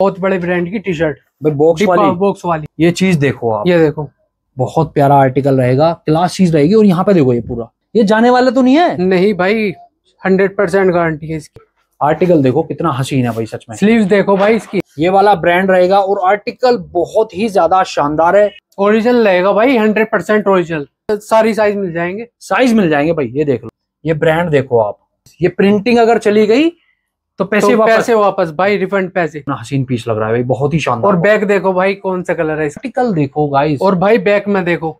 बहुत बड़े ब्रांड की टी शर्ट बॉक्स वाली बॉक्स वाली ये चीज देखो आप ये देखो बहुत प्यारा आर्टिकल रहेगा क्लास चीज रहेगी और यहाँ पे देखो ये पूरा ये जाने वाला तो नहीं है नहीं भाई हंड्रेड परसेंट गारंटी है इसकी आर्टिकल देखो कितना हसीन है भाई सच में स्लीव देखो भाई इसकी ये वाला ब्रांड रहेगा और आर्टिकल बहुत ही ज्यादा शानदार है ओरिजिनल रहेगा भाई हंड्रेड परसेंट ओरिजिनल सारी साइज मिल जाएंगे साइज मिल जाएंगे भाई ये देख लो ये ब्रांड देखो आप ये प्रिंटिंग अगर चली गई तो, तो पैसे तो वापस पैसे वापस भाई रिफंड पैसे हसीन पीस लग रहा है भाई बहुत ही शानदार और बैक देखो भाई कौन सा कलर है आर्टिकल देखो गाइस और भाई बैक में देखो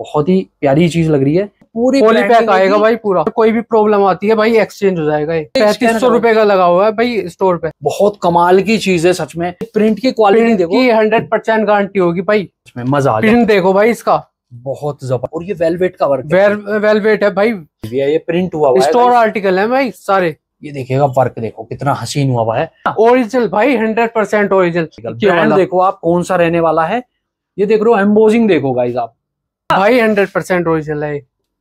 बहुत ही प्यारी चीज लग रही है पूरी पॉली पैक आएगा भाई पूरा तो कोई भी प्रॉब्लम आती है भाई एक्सचेंज हो जाएगा पैंतीस सौ रुपए का लगा हुआ है भाई स्टोर पे बहुत कमाल की चीज है सच में प्रिंट की क्वालिटी देखो हंड्रेड परसेंट गारंटी होगी भाई मजा प्रिंट देखो भाई इसका बहुत जबरदस्त और ये वेलवेट का वर्क वेलवेट है भाई ये प्रिंट हुआ स्टोर आर्टिकल है भाई सारे ये देखिएगा वर्क देखो कितना हसीन हुआ हुआ है ओरिजिनल भाई हंड्रेड परसेंट ओरिजिनल देखो आप कौन सा रहने वाला है ये देख रहे हो एम्बोजिंग देखो गाइज आप भाई हंड्रेड परसेंट ओरिजिनल है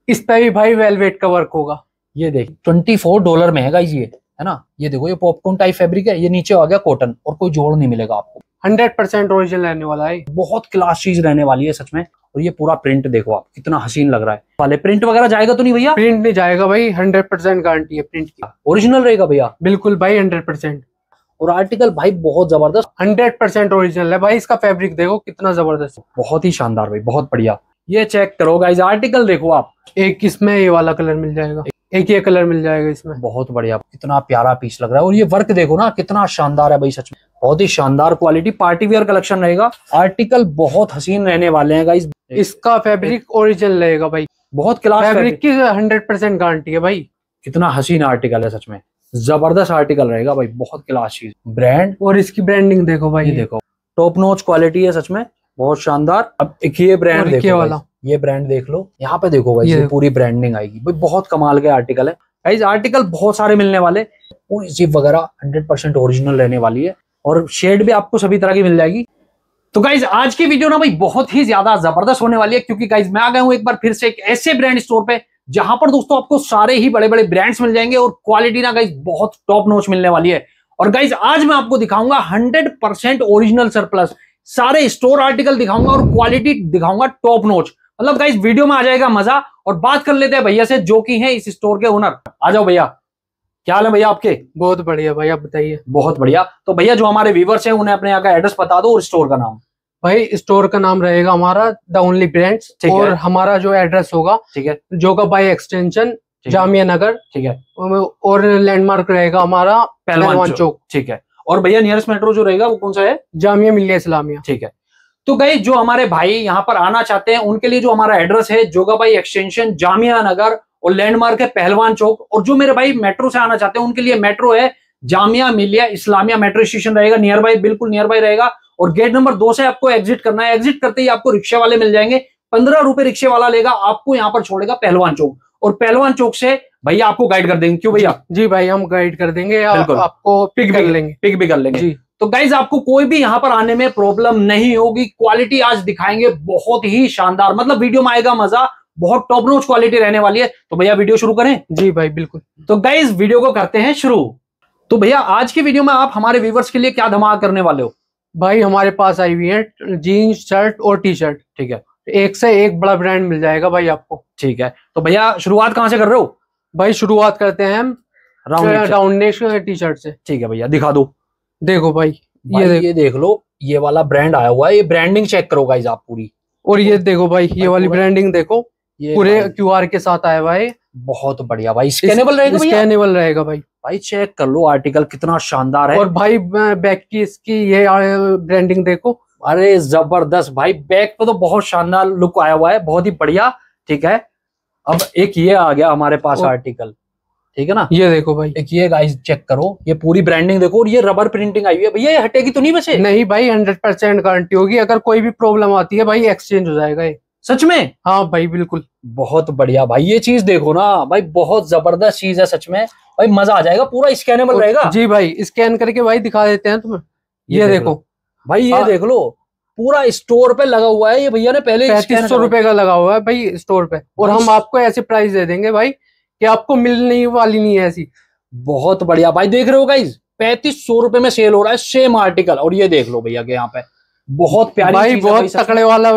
इस पे भी भाई वेलवेट का वर्क होगा ये देख ट्वेंटी फोर डॉलर में है गाइज ये है ना ये देखो ये पॉपकॉर्न टाइप फेब्रिक है ये नीचे आ गया कॉटन और कोई जोड़ नहीं मिलेगा आपको हंड्रेड परसेंट ओरिजिनल रहने वाला है बहुत क्लास चीज रहने वाली है सच में और ये पूरा प्रिंट देखो आप कितना हसीन लग रहा है वाले प्रिंट वगैरह जाएगा तो नहीं भैया प्रिंट नहीं जाएगा भाई हंड्रेड परसेंट गारंटी है प्रिंट की ओरिजिनल रहेगा भैया बिल्कुल भाई हंड्रेड परसेंट और आर्टिकल भाई बहुत जबरदस्त हंड्रेड परसेंट ओरिजिनल है भाई इसका फेब्रिक देखो कितना जबरदस्त बहुत ही शानदार भाई बहुत बढ़िया ये चेक करोगा इस आर्टिकल देखो आप एक इसमें ये वाला कलर मिल जाएगा एक ही कलर मिल जाएगा इसमें बहुत बढ़िया कितना प्यारा पीस लग रहा है और ये वर्क देखो ना कितना शानदार है भाई सच में बहुत ही शानदार क्वालिटी पार्टी वेयर कलेक्शन रहेगा आर्टिकल बहुत हसीन रहने वाले हैं गाइस इसका फैब्रिक ओरिजिनल रहेगा भाई बहुत क्लास फैब्रिक की हंड्रेड परसेंट गारंटी है भाई कितना हसीन आर्टिकल है सच में जबरदस्त आर्टिकल रहेगा भाई बहुत क्लास चीज ब्रांड और इसकी ब्रांडिंग देखो भाई देखो टॉप नोच क्वालिटी है सच में बहुत शानदार अब एक ये ब्रांड वाला ये ब्रांड देख लो यहाँ पे देखो भाई ये, ये पूरी ब्रांडिंग आएगी भाई बहुत कमाल के आर्टिकल है गाइज आर्टिकल बहुत सारे मिलने वाले पूरी जिप वगैरह हंड्रेड परसेंट ओरिजिनल रहने वाली है और शेड भी आपको सभी तरह की मिल जाएगी तो गाइज आज की वीडियो ना भाई बहुत ही ज्यादा जबरदस्त होने वाली है क्योंकि गाइज मैं आ गया हूं एक बार फिर से एक ऐसे ब्रांड स्टोर पे जहां पर दोस्तों आपको सारे ही बड़े बड़े ब्रांड्स मिल जाएंगे और क्वालिटी ना गाइज बहुत टॉप नोच मिलने वाली है और गाइज आज मैं आपको दिखाऊंगा हंड्रेड परसेंट ओरिजिनल सरप्लस सारे स्टोर आर्टिकल दिखाऊंगा और क्वालिटी दिखाऊंगा टॉप नोच मतलब गाइस वीडियो में आ जाएगा मजा और बात कर लेते हैं भैया से जो कि हैं इस स्टोर के ओनर आ जाओ भैया क्या हाल है भैया आपके बहुत बढ़िया भैया बताइए बहुत बढ़िया तो भैया जो हमारे व्यूवर्स हैं उन्हें अपने यहाँ का एड्रेस बता दो और स्टोर का नाम भाई स्टोर का नाम रहेगा हमारा द ओनली ब्रांड और हमारा जो एड्रेस होगा ठीक है जोगा बाई एक्सटेंशन जामिया नगर ठीक है और लैंडमार्क रहेगा हमारा पहलवान चौक ठीक है और भैया नियरेस्ट मेट्रो जो रहेगा वो कौन सा है जामिया मिलिया इस्लामिया ठीक है तो गई जो हमारे भाई यहाँ पर आना चाहते हैं उनके लिए जो हमारा एड्रेस है जोगाबाई एक्सटेंशन जामिया नगर और लैंडमार्क है पहलवान चौक और जो मेरे भाई मेट्रो से आना चाहते हैं उनके लिए मेट्रो है जामिया मिलिया इस्लामिया मेट्रो स्टेशन रहेगा नियर बाई बिल्कुल नियर बाई रहेगा और गेट नंबर दो से आपको एग्जिट करना है एग्जिट करते ही आपको रिक्शे वाले मिल जाएंगे पंद्रह रुपए रिक्शे वाला लेगा आपको यहाँ पर छोड़ेगा पहलवान चौक और पहलवान चौक से भैया आपको गाइड कर देंगे क्यों भैया जी भाई हम गाइड कर देंगे आपको पिक भी कर लेंगे पिक भी कर लेंगे जी तो गाइज आपको कोई भी यहां पर आने में प्रॉब्लम नहीं होगी क्वालिटी आज दिखाएंगे बहुत ही शानदार मतलब वीडियो में आएगा मजा बहुत टॉप नोच क्वालिटी रहने वाली है तो भैया वीडियो शुरू करें जी भाई बिल्कुल तो गाइज वीडियो को करते हैं शुरू तो भैया आज की वीडियो में आप हमारे व्यूवर्स के लिए क्या धमाका करने वाले हो भाई हमारे पास आई हुई है जीन्स शर्ट और टी शर्ट ठीक है एक से एक बड़ा ब्रांड मिल जाएगा भाई आपको ठीक है तो भैया शुरुआत कहाँ से कर रहे हो भाई शुरुआत करते हैं हम राउंड राउंड टी शर्ट से ठीक है भैया दिखा दो देखो भाई ये देख... ये देख लो ये वाला ब्रांड आया हुआ है ये ब्रांडिंग चेक करो गाइज आप पूरी और ये देखो भाई ये वाली ब्रांडिंग देखो ये पूरे क्यू आर के साथ आया हुआ है बहुत बढ़िया भाई स्कैनेबल रहेगा स्कैनेबल रहेगा भाई भाई चेक कर लो आर्टिकल कितना शानदार है और भाई बैक की इसकी ये ब्रांडिंग देखो अरे जबरदस्त भाई बैक पे तो बहुत शानदार लुक आया हुआ है बहुत ही बढ़िया ठीक है अब एक ये आ गया हमारे पास आर्टिकल ठीक है ना ये देखो भाई एक ये गाइस चेक करो ये पूरी ब्रांडिंग देखो और ये रबर प्रिंटिंग आई हुई है भैया ये हटेगी तो नहीं बचे नहीं भाई हंड्रेड परसेंट गारंटी होगी अगर कोई भी प्रॉब्लम आती है भाई एक्सचेंज हो जाएगा ये सच में हाँ भाई बिल्कुल बहुत बढ़िया भाई ये चीज देखो ना भाई बहुत जबरदस्त चीज है सच में भाई मजा आ जाएगा पूरा स्कैनेबल रहेगा जी भाई स्कैन करके भाई दिखा देते हैं तुम्हें ये देखो भाई ये हाँ। देख लो पूरा स्टोर पे लगा हुआ है ये भैया ने पहले पैंतीस सौ रुपए का लगा हुआ है भाई स्टोर पे और हम आपको ऐसे प्राइस दे देंगे भाई कि आपको मिलने वाली नहीं है ऐसी बहुत बढ़िया भाई देख रहे हो गाइज पैंतीस सौ रुपए में सेल हो रहा है सेम आर्टिकल और ये देख लो भैया के यहाँ पे बहुत प्यारी भाई बहुत तकड़े वाला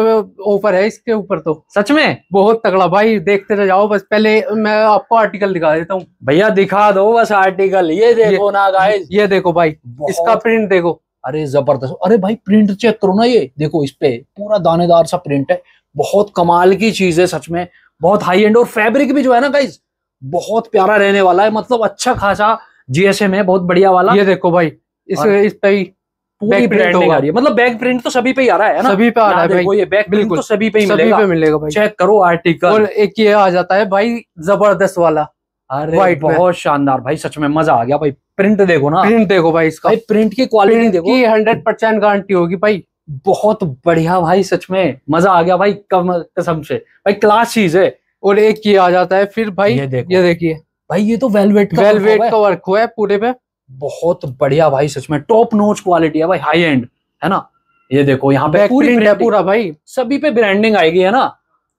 ऑफर है इसके ऊपर तो सच में बहुत तकड़ा भाई देखते रह तो जाओ बस पहले मैं आपको आर्टिकल दिखा देता हूँ भैया दिखा दो बस आर्टिकल ये देखो ये, ना गाइस ये देखो भाई इसका प्रिंट देखो अरे जबरदस्त अरे भाई प्रिंट चेक करो ना ये देखो इस पे पूरा दानेदार सा प्रिंट है बहुत कमाल की चीज है सच में बहुत हाई एंड और फैब्रिक भी जो है ना गाइज बहुत प्यारा रहने वाला है मतलब अच्छा खासा जीएसएम है बहुत बढ़िया वाला ये देखो भाई इस इस पे ही पूरी प्रिंट हो रही है मतलब बैक प्रिंट तो सभी पे ही आ रहा है ना सभी पे आ रहा है भाई ये बैक प्रिंट तो सभी पे ही सभी पे मिलेगा भाई चेक करो आर्टिकल और एक ये आ जाता है भाई जबरदस्त वाला अरे बहुत शानदार भाई सच में मजा आ गया भाई प्रिंट देखो ना प्रिंट देखो भाई इसका भाई प्रिंट की क्वालिटी देखो हंड्रेड परसेंट गारंटी होगी भाई बहुत बढ़िया भाई सच में मजा आ गया भाई कम कसम से भाई क्लास चीज है और एक ये आ जाता है फिर भाई ये देखो ये देखिए भाई ये तो वेलवेट का वेलवेट का वर्क हुआ है पूरे पे बहुत बढ़िया भाई सच में टॉप नोच क्वालिटी है भाई हाई एंड है ना ये देखो यहाँ पे पूरी है पूरा भाई सभी पे ब्रांडिंग आएगी है ना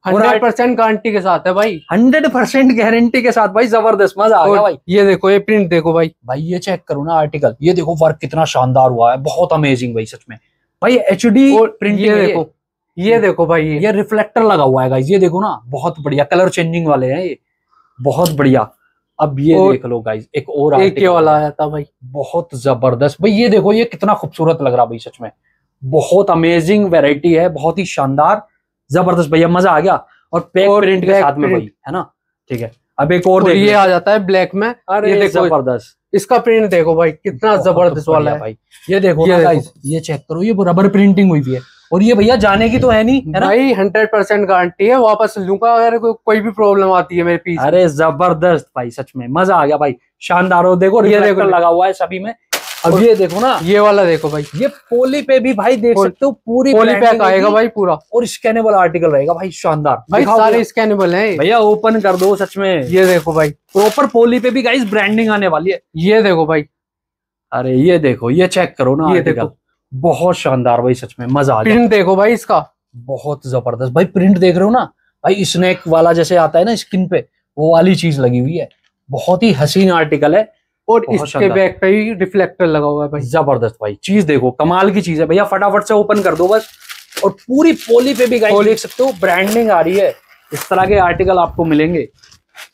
हंड्रेड परसेंट गारंटी के साथ है भाई हंड्रेड परसेंट गारंटी के साथ भाई जबरदस्त मजा आ गया भाई ये देखो ये प्रिंट देखो भाई भाई ये चेक करो ना आर्टिकल ये देखो वर्क कितना शानदार हुआ है बहुत अमेजिंग भाई सच में भाई एच डी प्रिंट ये देखो ये देखो भाई ये रिफ्लेक्टर लगा हुआ है ये देखो ना बहुत बढ़िया कलर चेंजिंग वाले हैं ये बहुत बढ़िया अब ये देख लो गाइज एक और एक वाला आया था भाई बहुत जबरदस्त भाई ये देखो ये कितना खूबसूरत लग रहा भाई सच में बहुत अमेजिंग वेराइटी है बहुत ही शानदार जबरदस्त भैया मजा आ गया और पैक प्रिंट के साथ में भाई है ना ठीक है अब एक और, तो ये आ जाता है ब्लैक में अरे ये देखो जबरदस्त इसका प्रिंट देखो भाई कितना जबरदस्त वाला है भाई ये देखो ये चेक करो ये रबर प्रिंटिंग हुई भी है और ये भैया जाने की तो है नहीं है भाई हंड्रेड परसेंट गारंटी है वापस लूंगा अगर को, कोई भी प्रॉब्लम आती है मेरे पीस अरे जबरदस्त भाई सच में मजा आ गया भाई शानदार हो देखो ये देखो लगा हुआ है सभी में अब ये देखो ना ये वाला देखो भाई ये पोली पे भी भाई देख सकते हो पूरी पोली पैक आएगा भाई पूरा और स्कैनेबल आर्टिकल रहेगा भाई शानदार भाई सारे स्कैनेबल है भैया ओपन कर दो सच में ये देखो भाई प्रॉपर पोली पे भी गाइस ब्रांडिंग आने वाली है ये देखो भाई अरे ये देखो ये चेक करो ना ये देखो बहुत शानदार भाई सच में मजा आ प्रिंट देखो भाई इसका बहुत जबरदस्त भाई प्रिंट देख रहे हो ना भाई स्नैक वाला जैसे आता है ना स्किन पे वो वाली चीज लगी हुई है बहुत ही हसीन आर्टिकल है और इसके बैक पे ही रिफ्लेक्टर लगा हुआ है भाई जबरदस्त भाई चीज देखो कमाल की चीज है भैया फटाफट से ओपन कर दो बस और पूरी पोली पे भी गाइस देख सकते हो ब्रांडिंग आ रही है इस तरह के आर्टिकल आपको मिलेंगे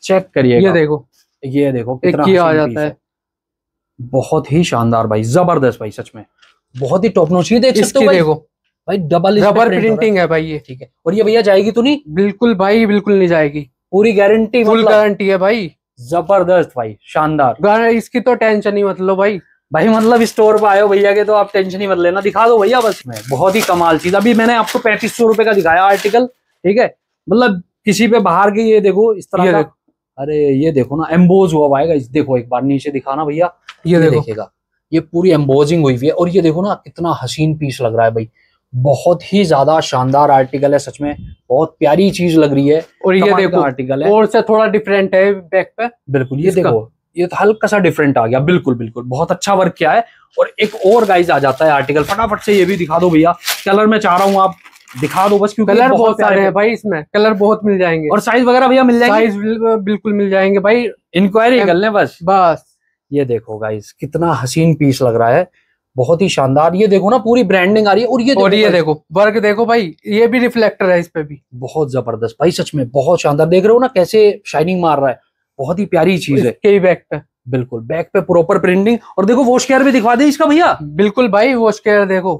चेक करिए ये देखो ये देखो कितना आ जाता है बहुत ही शानदार भाई जबरदस्त भाई सच में बहुत ही टॉप नोच ये देख सकते हो देखो भाई डबल रबर प्रिंटिंग है भाई ये ठीक है और ये भैया जाएगी तो नहीं बिल्कुल भाई बिल्कुल नहीं जाएगी पूरी गारंटी फुल गारंटी है भाई जबरदस्त भाई शानदार इसकी तो टेंशन ही मतलब भाई भाई मतलब स्टोर पर आयो भैया के तो आप टेंशन ही मत लेना दिखा दो भैया बस में बहुत ही कमाल चीज अभी मैंने आपको पैंतीस सौ रुपए का दिखाया आर्टिकल ठीक है मतलब किसी पे बाहर के ये देखो इस तरह का अरे ये देखो ना एम्बोज हुआ भाई देखो एक बार नीचे दिखाना भैया ये, ये देखो। देखेगा ये पूरी एम्बोजिंग हुई हुई है और ये देखो ना कितना हसीन पीस लग रहा है भाई बहुत ही ज्यादा शानदार आर्टिकल है सच में बहुत प्यारी चीज लग रही है और ये देखो आर्टिकल है और से थोड़ा डिफरेंट है बैक पे बिल्कुल ये देखो ये हल्का सा डिफरेंट आ गया बिल्कुल बिल्कुल बहुत अच्छा वर्क किया है और एक और गाइज आ जाता है आर्टिकल फटाफट से ये भी दिखा दो भैया कलर में चाह रहा हूँ आप दिखा दो बस क्योंकि कलर बहुत, बहुत सारे हैं भाई इसमें कलर बहुत मिल जाएंगे और साइज वगैरह भैया मिल जाएंगे साइज बिल्कुल मिल जाएंगे भाई इंक्वायरी कर लें बस बस ये देखो गाइस कितना हसीन पीस लग रहा है बहुत ही शानदार ये देखो ना पूरी ब्रांडिंग आ रही है और ये देखो और ये देखो वर्क देखो भाई ये भी रिफ्लेक्टर है इस पे भी बहुत जबरदस्त भाई सच में बहुत शानदार देख रहे हो ना कैसे शाइनिंग मार रहा है बहुत ही प्यारी चीज है के बैक पे बिल्कुल बैक पे प्रॉपर प्रिंटिंग और देखो वॉश केयर भी दिखवा दे इसका भैया बिल्कुल भाई वॉश केयर देखो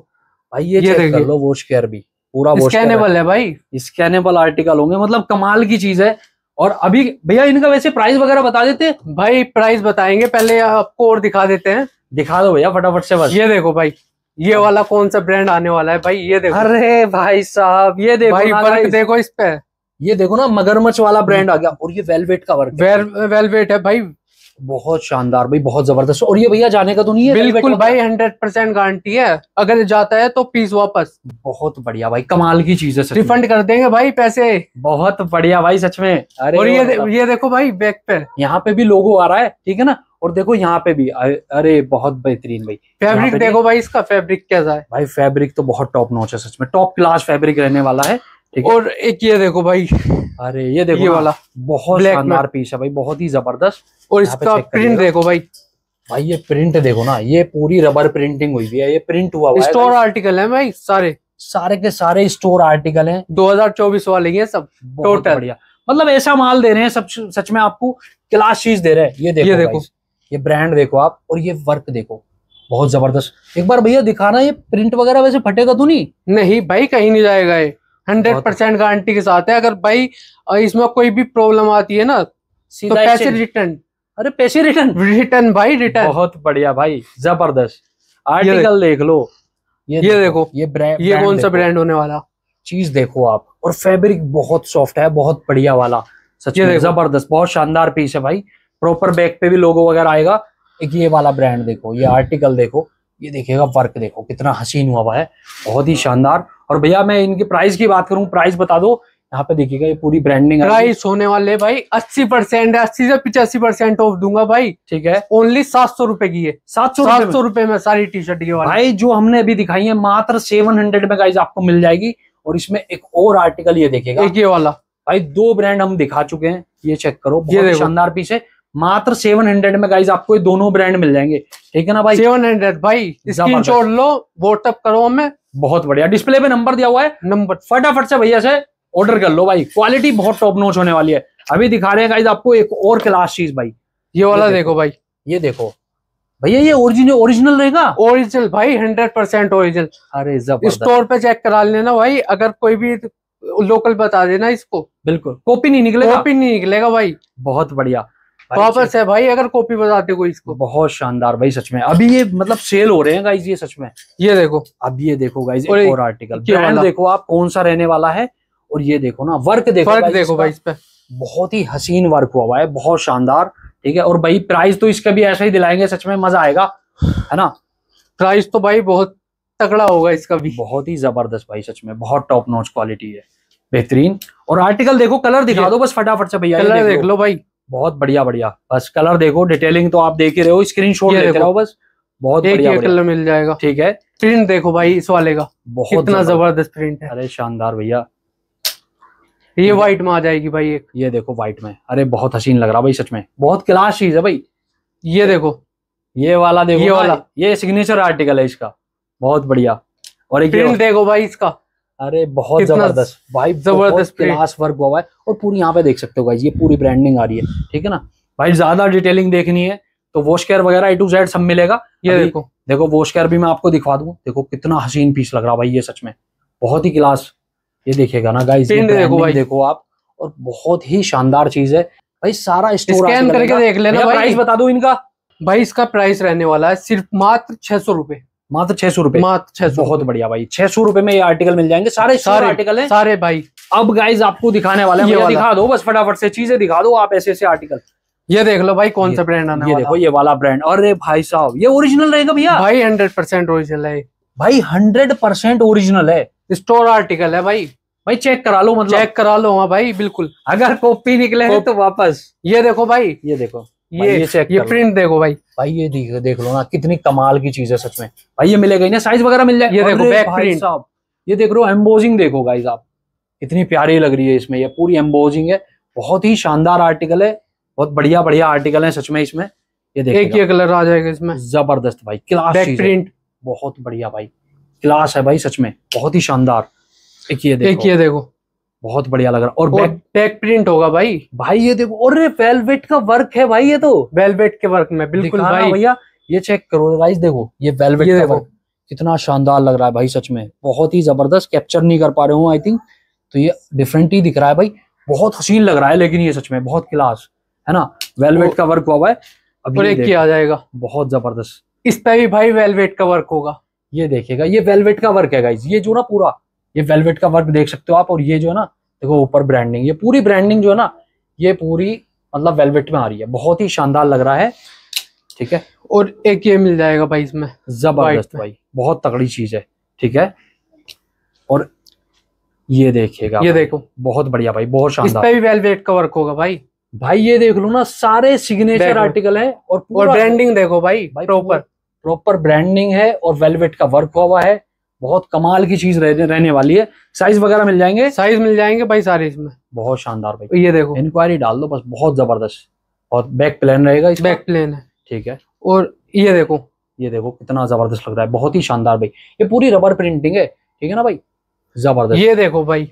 भाई ये, ये चेक कर लो वॉश केयर भी पूरा स्कैनेबल है भाई स्कैनेबल आर्टिकल होंगे मतलब कमाल की चीज है और अभी भैया इनका वैसे प्राइस वगैरह बता देते भाई प्राइस बताएंगे पहले आपको और दिखा देते हैं दिखा दो भैया फटाफट से बस ये देखो भाई ये हाँ। वाला कौन सा ब्रांड आने वाला है भाई ये देखो अरे भाई साहब ये देखो भाई देखो इस पे ये देखो ना मगरमच्छ वाला ब्रांड आ गया और ये वेलवेट का वर्क वेलवेट है भाई बहुत शानदार भाई बहुत जबरदस्त और ये भैया जाने का तो नहीं है बिल्कुल भाई हंड्रेड परसेंट गारंटी है अगर जाता है तो पीस वापस बहुत बढ़िया भाई कमाल की चीज है रिफंड कर देंगे भाई पैसे बहुत बढ़िया भाई सच में अरे और ये ये देखो भाई बैक पे यहाँ पे भी लोगो आ रहा है ठीक है ना और देखो यहाँ पे भी अरे बहुत बेहतरीन भाई फैब्रिक देखो भाई इसका फैब्रिक कैसा है भाई फैब्रिक तो बहुत टॉप नॉच है सच में टॉप क्लास फैब्रिक रहने वाला है और एक ये देखो भाई अरे ये देखो ये वाला बहुत शानदार पीस है भाई बहुत ही जबरदस्त और इसका प्रिंट देखो भाई भाई ये प्रिंट देखो ना ये पूरी रबर प्रिंटिंग हुई भी है ये प्रिंट हुआ हुआ स्टोर आर्टिकल है भाई सारे सारे के सारे स्टोर आर्टिकल हैं 2024 वाले ये सब टोटल बढ़िया मतलब ऐसा माल दे रहे हैं सब सच में आपको क्लास चीज दे रहे हैं ये देखो ये देखो ये ब्रांड देखो आप और ये वर्क देखो बहुत जबरदस्त एक बार भैया दिखाना ये प्रिंट वगैरह वैसे फटेगा तो नहीं नहीं भाई कहीं नहीं जाएगा ये हंड्रेड परसेंट गारंटी के साथ है अगर भाई इसमें कोई भी प्रॉब्लम आती है ना तो पैसे रिटर्न अरे पैसे रिटर्न रिटर्न भाई रिटर्न बहुत बढ़िया भाई जबरदस्त आर्टिकल देख लो ये ये देखो ये ब्रांड ये कौन सा ब्रांड होने वाला चीज देखो आप और फैब्रिक बहुत सॉफ्ट है बहुत बढ़िया वाला सच में जबरदस्त बहुत शानदार पीस है भाई प्रॉपर बैक पे भी लोगो वगैरह आएगा एक ये वाला ब्रांड देखो ये आर्टिकल देखो ये देखिएगा वर्क देखो कितना हसीन हुआ है बहुत ही शानदार और भैया मैं इनकी प्राइस की बात करूँ प्राइस बता दो यहाँ पे देखिएगा ये पूरी ब्रांडिंग प्राइस होने वाले भाई अस्सी परसेंट अस्सी से पिचासी परसेंट ऑफ दूंगा भाई ठीक है ओनली सात सौ रुपए की है सात सौ सात सौ रुपए में सारी टी शर्ट ये भाई जो हमने अभी दिखाई है मात्र सेवन हंड्रेड में गाइज आपको मिल जाएगी और इसमें एक और आर्टिकल ये देखिएगा ये वाला भाई दो ब्रांड हम दिखा चुके हैं ये चेक करो ये शानदार पीस है मात्र सेवन हंड्रेड में गाइज आपको ये दोनों ब्रांड मिल जाएंगे ठीक है ना भाई सेवन हंड्रेड भाई छोड़ लो वोटअप करो हमें बहुत बढ़िया डिस्प्ले पे नंबर दिया हुआ है नंबर फटाफट से भैया से ऑर्डर कर लो भाई क्वालिटी बहुत टॉप नोच होने वाली है अभी दिखा रहे हैं गाइज आपको एक और क्लास चीज भाई ये वाला ये देखो, देखो भाई ये देखो भैया ये ओरिजिनल ओरिजिनल रहेगा ओरिजिनल भाई हंड्रेड परसेंट ओरिजिनल अरे स्टोर पे चेक करा लेना भाई अगर कोई भी लोकल बता देना इसको बिल्कुल कॉपी नहीं निकलेगा कॉपी नहीं निकलेगा भाई बहुत बढ़िया वापस है भाई अगर कॉपी बताते कोई इसको बहुत शानदार भाई सच में अभी ये मतलब सेल हो रहे हैं गाइज ये सच में ये देखो अब ये देखो गाइज और, और आर्टिकल ब्रांड देखो आप कौन सा रहने वाला है और ये देखो ना वर्क देखो वर्क देखो भाई इस पे बहुत ही हसीन वर्क हुआ हुआ है बहुत शानदार ठीक है और भाई प्राइस तो इसका भी ऐसा ही दिलाएंगे सच में मजा आएगा है ना प्राइस तो भाई बहुत तगड़ा होगा इसका भी बहुत ही जबरदस्त भाई सच में बहुत टॉप नॉच क्वालिटी है बेहतरीन और आर्टिकल देखो कलर दिखा दो बस फटाफट से भैया कलर देख लो भाई बहुत बढ़िया बढ़िया बस कलर देखो डिटेलिंग तो आप देख ही रहे हो स्क्रीन शॉट देख रहे हो बस बहुत बढ़िया, बढ़िया कलर मिल जाएगा ठीक है प्रिंट देखो भाई इस वाले का बहुत इतना जबरदस्त प्रिंट है अरे शानदार भैया ये व्हाइट में आ जाएगी भाई एक ये देखो व्हाइट में अरे बहुत हसीन लग रहा भाई सच में बहुत क्लास चीज है भाई ये देखो ये वाला देखो ये वाला ये सिग्नेचर आर्टिकल है इसका बहुत बढ़िया और एक प्रिंट देखो भाई इसका अरे बहुत जबरदस्त भाई तो जबरदस्त क्लास वर्क हुआ है और पूरी यहाँ पे देख सकते हो ये पूरी ब्रांडिंग आ रही है ठीक है ना भाई ज्यादा डिटेलिंग देखनी है तो वॉश केयर वगैरह ए टू जेड सब मिलेगा ये देखो देखो वॉश केयर भी मैं आपको दिखवा दूंगा देखो कितना हसीन पीस लग रहा भाई ये सच में बहुत ही क्लास ये देखेगा ना गाइस देखो भाई देखो आप और बहुत ही शानदार चीज है भाई सारा स्टोर स्कैन करके देख लेना प्राइस बता दो इनका भाई इसका प्राइस रहने वाला है सिर्फ मात्र छह सौ रुपए मात्र छह सौ रुपए मात्र छह सौ बहुत बढ़िया भाई छह सौ रुपए में ये आर्टिकल मिल जाएंगे सारे सारे आर्टिकल हैं सारे भाई अब गाइज आपको दिखाने वाले हैं दिखा दो बस फटाफट से चीजें दिखा दो आप ऐसे ऐसे आर्टिकल ये देख लो भाई कौन सा ब्रांड आना ये देखो ये वाला ब्रांड अरे भाई साहब ये ओरिजिनल रहेगा भैया भाई हंड्रेड परसेंट ओरिजिनल है भाई हंड्रेड परसेंट ओरिजिनल है स्टोर आर्टिकल है भाई भाई चेक करा लो मतलब चेक करा लो हाँ भाई बिल्कुल अगर कॉपी निकले तो वापस ये देखो भाई ये देखो ये ये, ये प्रिंट देखो भाई भाई ये देख देख लो ना कितनी कमाल की चीज है सच में भाई ये मिलेगा ना साइज वगैरह मिल जाए ये देखो बैक प्रिंट ये देख रहे हो एम्बोजिंग देखो भाई साहब कितनी प्यारी लग रही है इसमें ये पूरी एम्बोजिंग है बहुत ही शानदार आर्टिकल है बहुत बढ़िया बढ़िया आर्टिकल है सच में इसमें ये देखो एक ये कलर आ जाएगा इसमें जबरदस्त भाई क्लास प्रिंट बहुत बढ़िया भाई क्लास है भाई सच में बहुत ही शानदार एक ये देखो एक ये देखो बहुत बढ़िया लग रहा और, और बैक बैक प्रिंट होगा भाई भाई ये देखो अरे वेलवेट का वर्क है भाई ये तो वेलवेट के वर्क में बिल्कुल भाई भैया ये चेक करो गाइस देखो ये वेलवेट का वर्क कितना शानदार लग रहा है भाई सच में बहुत ही जबरदस्त कैप्चर नहीं कर पा रहे हूँ आई थिंक तो ये डिफरेंट ही दिख रहा है भाई बहुत हसीन लग रहा है लेकिन ये सच में बहुत क्लास है ना वेलवेट का वर्क हुआ भाई अभी एक किया जाएगा बहुत जबरदस्त इस पे भी भाई वेलवेट का वर्क होगा ये देखिएगा ये वेलवेट का वर्क है गाइज ये जो ना पूरा ये वेलवेट का वर्क देख सकते हो आप और ये जो है ना देखो ऊपर ब्रांडिंग ये पूरी ब्रांडिंग जो है ना ये पूरी मतलब वेलवेट में आ रही है बहुत ही शानदार लग रहा है ठीक है और एक ये मिल जाएगा भाई इसमें जबरदस्त भाई बहुत तगड़ी चीज है ठीक है और ये देखिएगा ये देखो बहुत बढ़िया भाई बहुत शानदार भी वेलवेट का वर्क होगा भाई भाई ये देख लो ना सारे सिग्नेचर आर्टिकल है और ब्रांडिंग देखो भाई, भाई प्रॉपर प्रॉपर ब्रांडिंग है और वेलवेट का वर्क हुआ है बहुत कमाल की चीज रहने, रहने वाली है साइज वगैरह मिल जाएंगे साइज मिल जाएंगे भाई सारे इसमें बहुत शानदार भाई ये देखो इंक्वायरी डाल दो बस बहुत जबरदस्त और बैक प्लेन रहेगा इस बैक प्लेन है ठीक है और ये देखो ये देखो कितना जबरदस्त लग रहा है बहुत ही शानदार भाई ये पूरी रबर प्रिंटिंग है ठीक है ना भाई जबरदस्त ये देखो भाई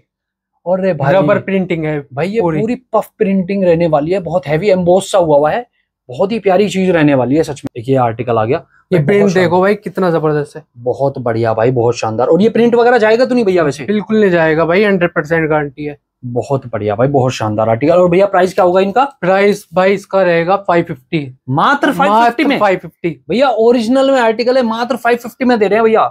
और रबर प्रिंटिंग है भाई ये पूरी, पफ प्रिंटिंग रहने वाली है बहुत हैवी एम्बोस सा हुआ हुआ है बहुत ही प्यारी चीज रहने वाली है सच में देखिए आर्टिकल आ गया ये प्रिंट देखो भाई कितना जबरदस्त है बहुत बढ़िया भाई बहुत शानदार और ये प्रिंट वगैरह जाएगा तो नहीं भैया वैसे बिल्कुल नहीं जाएगा भाई हंड्रेड परसेंट गारंटी है बहुत बढ़िया भाई बहुत शानदार आर्टिकल और भैया प्राइस क्या होगा इनका प्राइस भाई इसका रहेगा 550 मात्र 550 में 550 भैया ओरिजिनल में आर्टिकल है मात्र 550 में दे रहे हैं भैया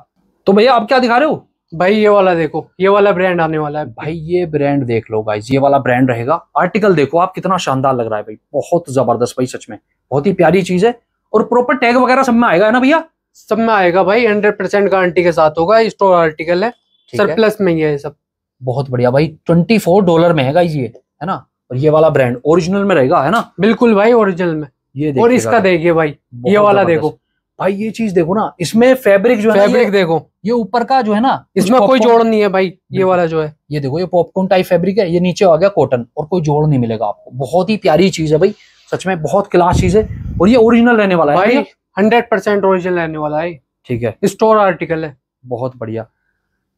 तो भैया आप क्या दिखा रहे हो भाई ये वाला देखो ये वाला ब्रांड आने वाला है भाई ये ब्रांड देख लो गाइज ये वाला ब्रांड रहेगा आर्टिकल देखो आप कितना शानदार लग रहा है भाई बहुत जबरदस्त भाई सच में बहुत ही प्यारी चीज है और प्रॉपर टैग वगैरह सब में आएगा है ना भैया सब में आएगा भाई हंड्रेड परसेंट गारंटी के साथ होगा स्टोर आर्टिकल है सरप्लस में ये है सब बहुत बढ़िया भाई ट्वेंटी फोर डॉलर में है गाइज ये है ना और ये वाला ब्रांड ओरिजिनल में रहेगा है ना बिल्कुल भाई ओरिजिनल में ये और इसका देखिए भाई ये वाला देखो भाई ये चीज देखो ना इसमें फैब्रिक जो है फैब्रिक देखो ये ऊपर का जो है ना इसमें कोई जोड़ नहीं है भाई ये वाला जो है ये देखो ये पॉपकॉर्न टाइप फैब्रिक है ये नीचे आ गया कॉटन और कोई जोड़ नहीं मिलेगा आपको बहुत ही प्यारी चीज है भाई सच में बहुत क्लास चीज है और ये ओरिजिनल रहने वाला है भाई हंड्रेड परसेंट ओरिजिनल रहने वाला है ठीक है स्टोर आर्टिकल है बहुत बढ़िया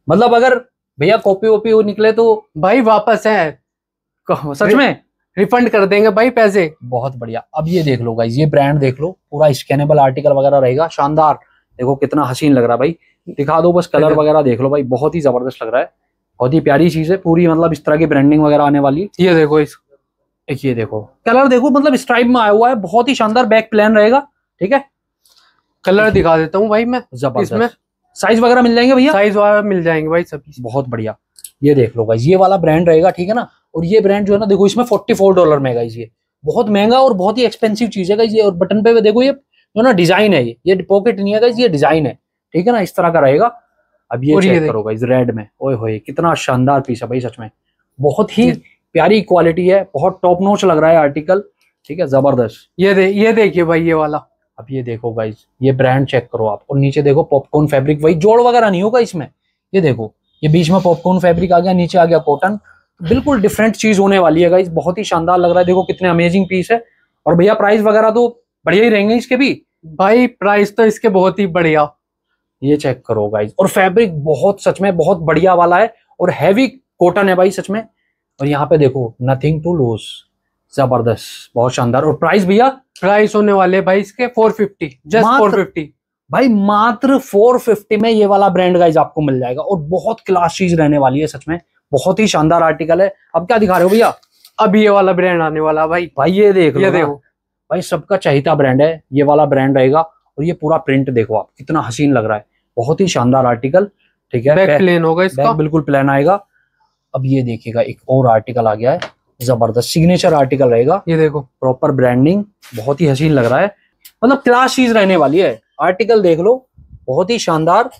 मतलब अगर भैया कॉपी वोपी वो निकले तो भाई वापस है सच में रिफंड कर देंगे भाई पैसे बहुत बढ़िया अब ये देख लो भाई ये ब्रांड देख लो पूरा स्कैनेबल आर्टिकल वगैरह रहेगा शानदार देखो कितना हसीन लग रहा है भाई दिखा दो बस कलर वगैरह देख लो भाई बहुत ही जबरदस्त लग रहा है बहुत ही प्यारी चीज है पूरी मतलब इस तरह की ब्रांडिंग वगैरह आने वाली ये देखो इस एक ये देखो कलर देखो मतलब स्ट्राइप में आया हुआ है बहुत ही शानदार बैक प्लान रहेगा ठीक है कलर दिखा देता हूँ भाई मैं जबरदस्त इसमें साइज वगैरह मिल जाएंगे भैया साइज वगैरह मिल जाएंगे भाई सब बहुत बढ़िया ये देख लो भाई ये वाला ब्रांड रहेगा ठीक है ना और ये ब्रांड जो है ना देखो इसमें फोर्टी फोर डॉलर में है ये बहुत महंगा और बहुत ही एक्सपेंसिव चीज है ये और बटन पे देखो ये जो ना डिजाइन है ये ये पॉकेट नहीं है ये डिजाइन है ठीक है ना इस तरह का रहेगा अब ये करो रेड में ओए हो कितना शानदार पीस है भाई सच में बहुत ही प्यारी क्वालिटी है बहुत टॉप नोच लग रहा है आर्टिकल ठीक है जबरदस्त ये दे ये देखिए भाई ये वाला अब ये देखो गाइज ये ब्रांड चेक करो आप और नीचे देखो पॉपकॉर्न फैब्रिक वही जोड़ वगैरह नहीं होगा इसमें ये देखो ये बीच में पॉपकॉर्न फैब्रिक आ गया नीचे आ गया कॉटन बिल्कुल डिफरेंट चीज होने वाली है गाइज बहुत ही शानदार लग रहा है देखो कितने अमेजिंग पीस है और भैया प्राइस वगैरह तो बढ़िया ही रहेंगे इसके भी भाई प्राइस तो इसके बहुत ही बढ़िया ये चेक करो गाइज और फैब्रिक बहुत सच में बहुत बढ़िया वाला है और हैवी कॉटन है भाई सच में और यहाँ पे देखो नथिंग टू लूज जबरदस्त बहुत शानदार और प्राइस भैया प्राइस होने वाले भाई इसके 450 जस्ट 450 भाई मात्र 450 में ये वाला ब्रांड गाइज आपको मिल जाएगा और बहुत क्लास चीज रहने वाली है सच में बहुत ही शानदार आर्टिकल है अब क्या दिखा रहे हो भैया अब ये वाला ब्रांड आने वाला भाई भाई ये देख ये देखो भाई सबका चाहता ब्रांड है ये वाला ब्रांड रहेगा और ये पूरा प्रिंट देखो आप कितना हसीन लग रहा है बहुत ही शानदार आर्टिकल ठीक है बैक प्लेन होगा इसका बिल्कुल प्लेन आएगा अब ये देखिएगा एक और आर्टिकल आ गया है जबरदस्त सिग्नेचर आर्टिकल रहेगा ये देखो प्रॉपर ब्रांडिंग बहुत ही हसीन लग रहा है मतलब क्लास चीज रहने वाली है आर्टिकल देख लो बहुत ही शानदार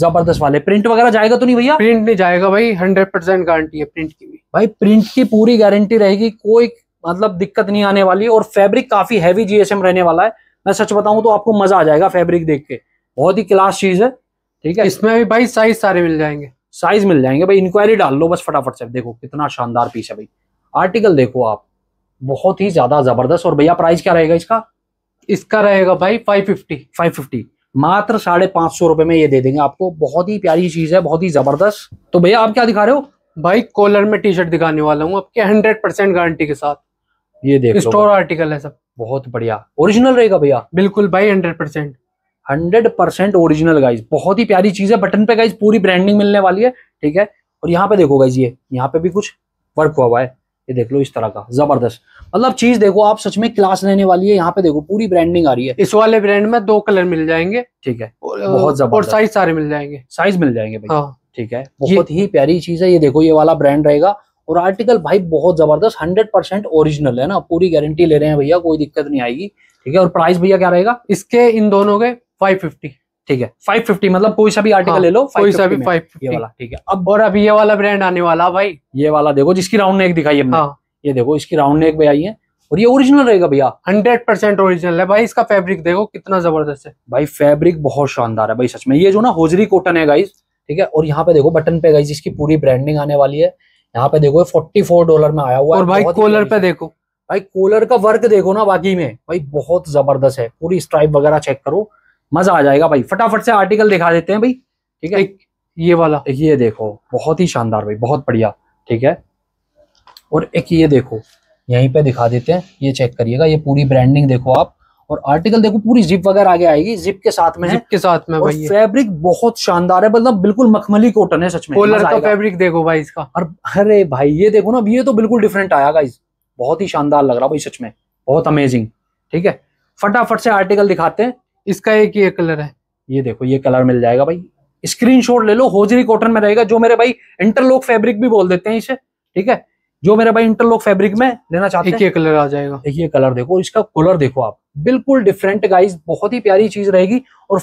जबरदस्त वाले प्रिंट वगैरह जाएगा तो नहीं भैया प्रिंट नहीं जाएगा भाई हंड्रेड परसेंट गारंटी है प्रिंट की भी भाई प्रिंट की पूरी गारंटी रहेगी कोई मतलब दिक्कत नहीं आने वाली और फैब्रिक काफी हैवी जीएसएम रहने वाला है मैं सच बताऊं तो आपको मजा आ जाएगा फैब्रिक देख के बहुत ही क्लास चीज है ठीक है इसमें भी भाई साइज सारे मिल जाएंगे साइज मिल जाएंगे भाई इंक्वायरी डाल लो बस फटाफट से देखो कितना शानदार पीस है भाई आर्टिकल देखो आप बहुत ही ज्यादा जबरदस्त और भैया प्राइस क्या रहेगा इसका इसका रहेगा भाई फाइव फिफ्टी फाइव फिफ्टी मात्र साढ़े पांच सौ रुपए में ये दे देंगे आपको बहुत ही प्यारी चीज़ है बहुत ही ज़बरदस्त तो भैया आप क्या दिखा रहे हो भाई कॉलर में टी शर्ट दिखाने वाला हूँ आपके हंड्रेड परसेंट गारंटी के साथ ये देखो स्टोर आर्टिकल है सब बहुत बढ़िया ओरिजिनल रहेगा भैया बिल्कुल भाई hundred percent hundred percent original guys बहुत ही प्यारी चीज़ है बटन पे गाइज पूरी ब्रांडिंग मिलने वाली है ठीक है और यहाँ पे देखो गाइज ये यहाँ पे भी कुछ वर्क हुआ हुआ है ये देख लो इस तरह का जबरदस्त मतलब चीज देखो आप सच में क्लास रहने वाली है यहाँ पे देखो पूरी ब्रांडिंग आ रही है इस वाले ब्रांड में दो कलर मिल जाएंगे ठीक है बहुत जबरदस्त साइज सारे मिल जाएंगे साइज मिल जाएंगे हाँ। ठीक है बहुत ही प्यारी चीज है ये देखो ये वाला ब्रांड रहेगा और आर्टिकल भाई बहुत जबरदस्त हंड्रेड परसेंट ओरिजिनल है ना पूरी गारंटी ले रहे हैं भैया कोई दिक्कत नहीं आएगी ठीक है और प्राइस भैया क्या रहेगा इसके इन दोनों के फाइव फिफ्टी ठीक है फाइव फिफ्टी मतलब कोई सा भी आर्टिकल हाँ, ले लो कोई सा भी 550 ये वाला ठीक है अब और अब ये वाला ब्रांड आने वाला भाई ये वाला देखो जिसकी राउंड नेक दिखाई हमने हाँ, ये देखो इसकी राउंड नेक भी आई है और ये ओरिजिनल रहेगा भैया हंड्रेड परसेंट ओरिजिनल है भाई इसका फैब्रिक देखो कितना जबरदस्त है भाई फैब्रिक बहुत शानदार है भाई सच में ये जो ना होजरी कॉटन है गाइज ठीक है और यहाँ पे देखो बटन पे गाइज इसकी पूरी ब्रांडिंग आने वाली है यहाँ पे देखो फोर्टी फोर डॉलर में आया हुआ और भाई कॉलर पे देखो भाई कॉलर का वर्क देखो ना बाकी में भाई बहुत जबरदस्त है पूरी स्ट्राइप वगैरह चेक करो मजा आ जाएगा भाई फटाफट से आर्टिकल दिखा देते हैं भाई ठीक है ये वाला ये देखो बहुत ही शानदार भाई बहुत बढ़िया ठीक है और एक ये देखो यहीं पे दिखा देते हैं ये चेक करिएगा ये पूरी ब्रांडिंग देखो आप और आर्टिकल देखो पूरी जिप वगैरह आगे आएगी जिप के साथ में जिप के साथ में भाई फैब्रिक बहुत शानदार है मतलब बिल्कुल मखमली कॉटन है सच में कॉलर का फैब्रिक देखो भाई इसका और अरे भाई ये देखो ना ये तो बिल्कुल डिफरेंट आया गाइज बहुत ही शानदार लग रहा भाई सच में बहुत अमेजिंग ठीक है फटाफट से आर्टिकल दिखाते हैं इसका एक ये कलर है ये देखो ये कलर मिल जाएगा भाई स्क्रीनशॉट ले लो होजरी कॉटन में रहेगा जो मेरे भाई इंटरलॉक फैब्रिक भी बोल देते हैं इसे ठीक है जो मेरे भाई इंटरलॉक फैब्रिक में लेना चाहते हैं कलर आ जाएगा एक ये कलर देखो इसका कलर देखो आप बिल्कुल डिफरेंट गाइस बहुत ही प्यारी चीज रहेगी और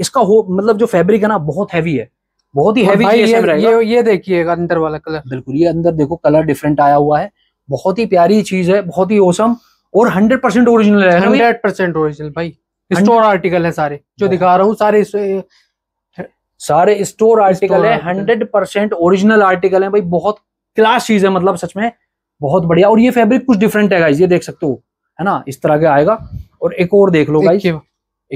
इसका हो मतलब जो फैब्रिक है ना बहुत हैवी है बहुत ही हैवी है ये, ये देखिएगा अंदर वाला कलर बिल्कुल ये अंदर देखो कलर डिफरेंट आया हुआ है बहुत ही प्यारी चीज है बहुत ही औसम और हंड्रेड परसेंट ओरिजिनल है हंड्रेड परसेंट ओरिजिनल भाई स्टोर आर्टिकल है सारे जो दिखा रहा हूँ सारे सारे स्टोर आर्टिकल है हंड्रेड परसेंट ओरिजिनल आर्टिकल है भाई बहुत क्लास चीज है मतलब सच में बहुत बढ़िया और ये फैब्रिक कुछ डिफरेंट है ये देख सकते हो है ना इस तरह के आएगा और एक और देख लो भाई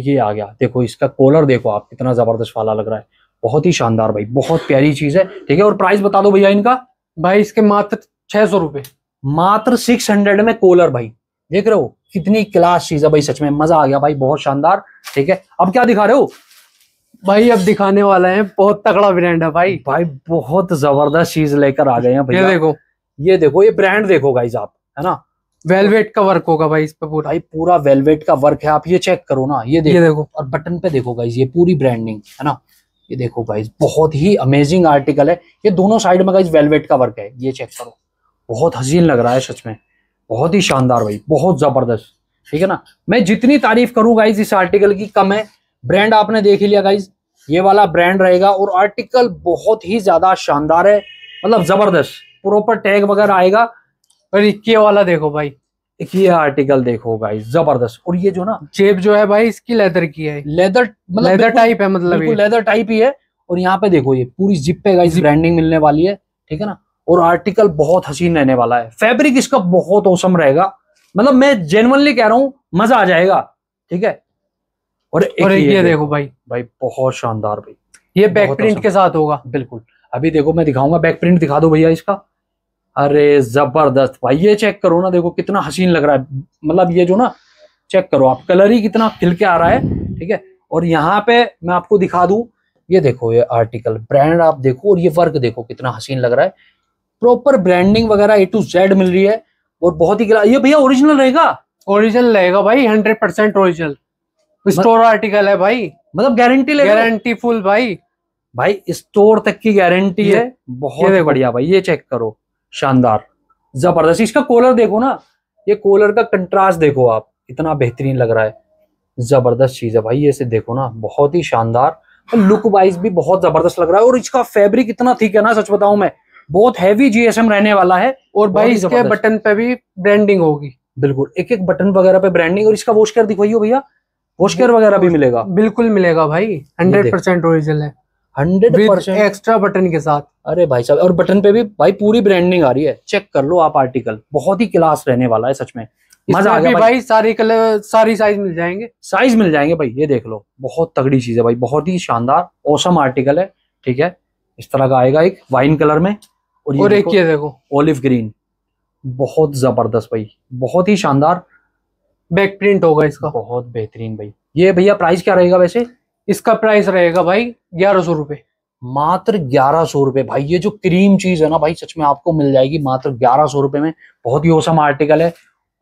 ये आ गया देखो इसका कॉलर देखो आप कितना जबरदस्त वाला लग रहा है बहुत ही शानदार भाई बहुत प्यारी चीज है ठीक है और प्राइस बता दो भैया इनका भाई इसके मात्र छह सौ रुपए मात्र सिक्स हंड्रेड में कॉलर भाई देख रहे हो कितनी क्लास चीज है भाई सच में मजा आ गया भाई बहुत शानदार ठीक है अब क्या दिखा रहे हो भाई अब दिखाने वाला है बहुत तगड़ा ब्रांड है भाई भाई बहुत जबरदस्त चीज लेकर आ गए हैं भैया देखो ये देखो ये ब्रांड देखो गाइज आप है ना वेलवेट का वर्क होगा भाई इस पे पूरा भाई पूरा वेलवेट का वर्क है आप ये चेक करो ना ये देखो, ये देखो। और बटन पे देखो गाइज ये पूरी ब्रांडिंग है ना ये देखो गाइज बहुत ही अमेजिंग आर्टिकल है ये दोनों साइड में गाइज वेलवेट का वर्क है ये चेक करो बहुत हसीन लग रहा है सच में बहुत ही शानदार भाई बहुत ज़बरदस्त ठीक है ना मैं जितनी तारीफ करूँ गाइज इस आर्टिकल की कम है ब्रांड आपने देख लिया गाइज ये वाला ब्रांड रहेगा और आर्टिकल बहुत ही ज़्यादा शानदार है मतलब ज़बरदस्त प्रॉपर टैग वगैरह आएगा और इक्के वाला देखो भाई ये आर्टिकल देखो भाई जबरदस्त और ये जो ना जेब जो है भाई इसकी लेदर की है लेदर मतलब लेदर टाइप है मतलब लेदर टाइप ही है और यहाँ पे देखो ये पूरी जिप पे गाइस ब्रांडिंग मिलने वाली है ठीक है ना और आर्टिकल बहुत हसीन रहने वाला है फैब्रिक इसका बहुत औसम रहेगा मतलब मैं जेनवनली कह रहा हूं मजा आ जाएगा ठीक है और एक, और एक ये, ये देखो भाई भाई बहुत शानदार भाई ये बैक प्रिंट के साथ होगा बिल्कुल अभी देखो मैं दिखाऊंगा बैक प्रिंट दिखा दो भैया इसका अरे जबरदस्त भाई ये चेक करो ना देखो कितना हसीन लग रहा है मतलब ये जो ना चेक करो आप कलर ही कितना खिल के आ रहा है ठीक है और यहाँ पे मैं आपको दिखा दू ये देखो ये आर्टिकल ब्रांड आप देखो और ये वर्क देखो कितना हसीन लग रहा है प्रॉपर ब्रांडिंग वगैरह ए टू जेड मिल रही है और बहुत ही ये भैया ओरिजिनल रहेगा ओरिजिनल रहेगा भाई hundred percent original store article है भाई मतलब गारंटी ले गारंटी फुल भाई भाई स्टोर तक की गारंटी है बहुत बढ़िया भाई ये चेक करो शानदार जबरदस्त इसका कॉलर देखो ना ये कॉलर का कंट्रास्ट देखो आप इतना बेहतरीन लग रहा है जबरदस्त चीज है भाई ऐसे देखो ना बहुत ही शानदार लुक वाइज भी बहुत जबरदस्त लग रहा है और इसका फैब्रिक इतना ठीक है ना सच बताऊं मैं बहुत हैवी जीएसएम रहने वाला है और भाई इसके बटन पे भी ब्रांडिंग होगी बिल्कुल एक एक बटन वगैरह पे ब्रांडिंग और इसका वॉश केयर दिखवाइयो भैया वॉश केयर वगैरह भी मिलेगा बिल्कुल मिलेगा भाई हंड्रेड परसेंट ओरिजिनल है हंड्रेड परसेंट एक्स्ट्रा बटन के साथ अरे भाई साहब और बटन पे भी भाई पूरी ब्रांडिंग आ रही है चेक कर लो आप आर्टिकल बहुत ही क्लास रहने वाला है सच में मजा आ गया भाई, भाई सारी कलर सारी साइज मिल जाएंगे साइज मिल जाएंगे भाई ये देख लो बहुत तगड़ी चीज है भाई बहुत ही शानदार औसम आर्टिकल है ठीक है इस तरह का आएगा एक वाइन कलर में और, और एक ये देखो ओलिव ग्रीन बहुत जबरदस्त भाई बहुत ही शानदार बैक प्रिंट होगा इसका बहुत बेहतरीन भाई ये भैया प्राइस क्या रहेगा वैसे इसका प्राइस रहेगा भाई ग्यारह सौ रुपए मात्र ग्यारह सौ रुपए भाई ये जो क्रीम चीज है ना भाई सच में आपको मिल जाएगी मात्र ग्यारह सौ रुपए में बहुत ही औसम आर्टिकल है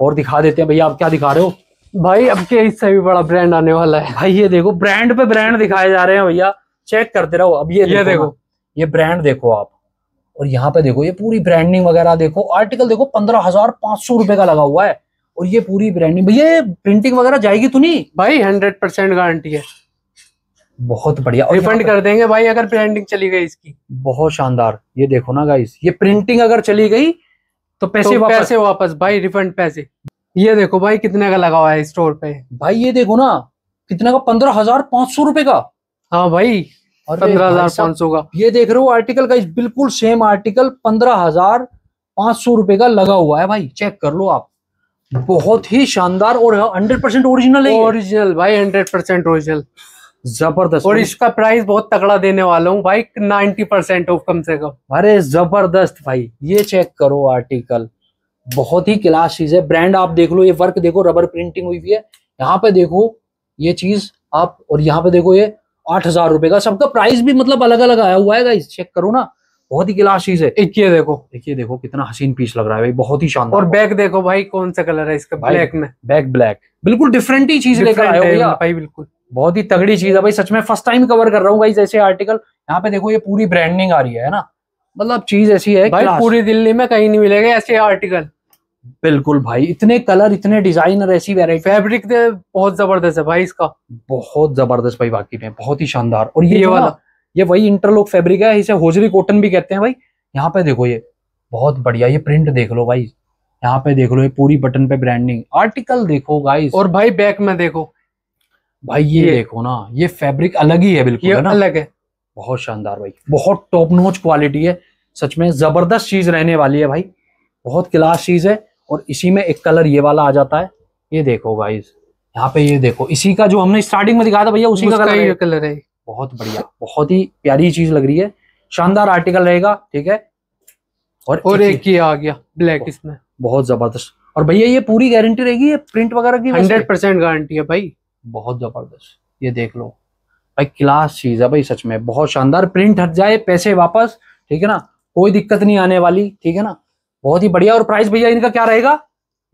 और दिखा देते हैं भैया आप क्या दिखा रहे हो भाई अब के इससे भी बड़ा ब्रांड आने वाला है भाई ये देखो ब्रांड पे ब्रांड दिखाए जा रहे हैं भैया चेक करते रहो अब ये ये देखो ये ब्रांड देखो आप और यहाँ पे देखो ये पूरी ब्रांडिंग वगैरह देखो आर्टिकल देखो पंद्रह हजार पांच सौ रुपए का लगा हुआ है और ये पूरी ब्रांडिंग ये प्रिंटिंग वगैरह जाएगी तो नहीं भाई हंड्रेड परसेंट गारंटी है बहुत बढ़िया रिफंड कर देंगे भाई अगर प्रिंटिंग चली गई इसकी बहुत शानदार ये देखो ना गाइस ये प्रिंटिंग अगर चली गई तो पैसे तो वापस पैसे वापस भाई रिफंड पैसे ये देखो भाई कितने का लगा हुआ है स्टोर पे भाई ये देखो ना कितने का पंद्रह हजार पांच सौ रुपए का हाँ भाई हजार ये देख रहे हो आर्टिकल का बिल्कुल सेम आर्टिकल पंद्रह हजार पांच सौ रुपए का लगा हुआ है भाई चेक कर लो आप बहुत ही शानदार और हंड्रेड परसेंट ओरिजिनल है ओरिजिनल भाई हंड्रेड परसेंट ओरिजिनल जबरदस्त और इसका प्राइस बहुत तगड़ा देने वाला हूँ भाई नाइनटी परसेंट ऑफ कम से कम अरे जबरदस्त भाई ये चेक करो आर्टिकल बहुत ही क्लास चीज है ब्रांड आप देख लो ये वर्क देखो रबर प्रिंटिंग हुई हुई है यहाँ पे देखो ये चीज आप और यहाँ पे देखो ये आठ हजार रुपए का सबका प्राइस भी मतलब अलग अलग आया हुआ है चेक करो ना बहुत ही गिलास चीज है एक ये देखो एक ये देखो कितना हसीन पीस लग रहा है भाई बहुत ही शानदार और बैग देखो भाई कौन सा कलर है इसका ब्लैक में बैग ब्लैक बिल्कुल डिफरेंट ही चीज लेकर आए हो भाई बिल्कुल बहुत ही तगड़ी चीज है भाई सच में फर्स्ट टाइम कवर कर रहा हूँ भाई जैसे आर्टिकल यहाँ पे देखो ये पूरी ब्रांडिंग आ रही है ना मतलब चीज ऐसी है भाई पूरी दिल्ली में कहीं नहीं मिलेगा ऐसे आर्टिकल बिल्कुल भाई इतने कलर इतने डिजाइन और ऐसी वेराइटी फैब्रिक बहुत जबरदस्त है भाई इसका बहुत जबरदस्त भाई बाकी में बहुत ही शानदार और ये, ये वाला ये वही इंटरलॉक फैब्रिक है इसे होजरी कॉटन भी कहते हैं भाई यहाँ पे देखो ये बहुत बढ़िया ये प्रिंट देख लो भाई यहाँ पे देख लो ये पूरी बटन पे ब्रांडिंग आर्टिकल देखो गाइस और भाई बैक में देखो भाई ये, ये देखो ना ये फैब्रिक अलग ही है बिल्कुल ये है ना अलग है बहुत शानदार भाई बहुत टॉप नोच क्वालिटी है सच में जबरदस्त चीज रहने वाली है भाई बहुत क्लास चीज है और इसी में एक कलर ये वाला आ जाता है ये देखो गाइज यहाँ पे ये देखो इसी का जो हमने स्टार्टिंग में दिखाया था भैया उसी का कलर है कलर है बहुत बढ़िया बहुत ही प्यारी चीज लग रही है शानदार आर्टिकल रहेगा ठीक है और और एक ये आ गया ब्लैक इसमें बहुत जबरदस्त और भैया ये पूरी गारंटी रहेगी ये प्रिंट वगैरह की हंड्रेड परसेंट गारंटी है भाई बहुत जबरदस्त ये देख लो भाई क्लास चीज है भाई सच में बहुत शानदार प्रिंट हट जाए पैसे वापस ठीक है ना कोई दिक्कत नहीं आने वाली ठीक है ना बहुत ही बढ़िया और प्राइस भैया इनका क्या रहेगा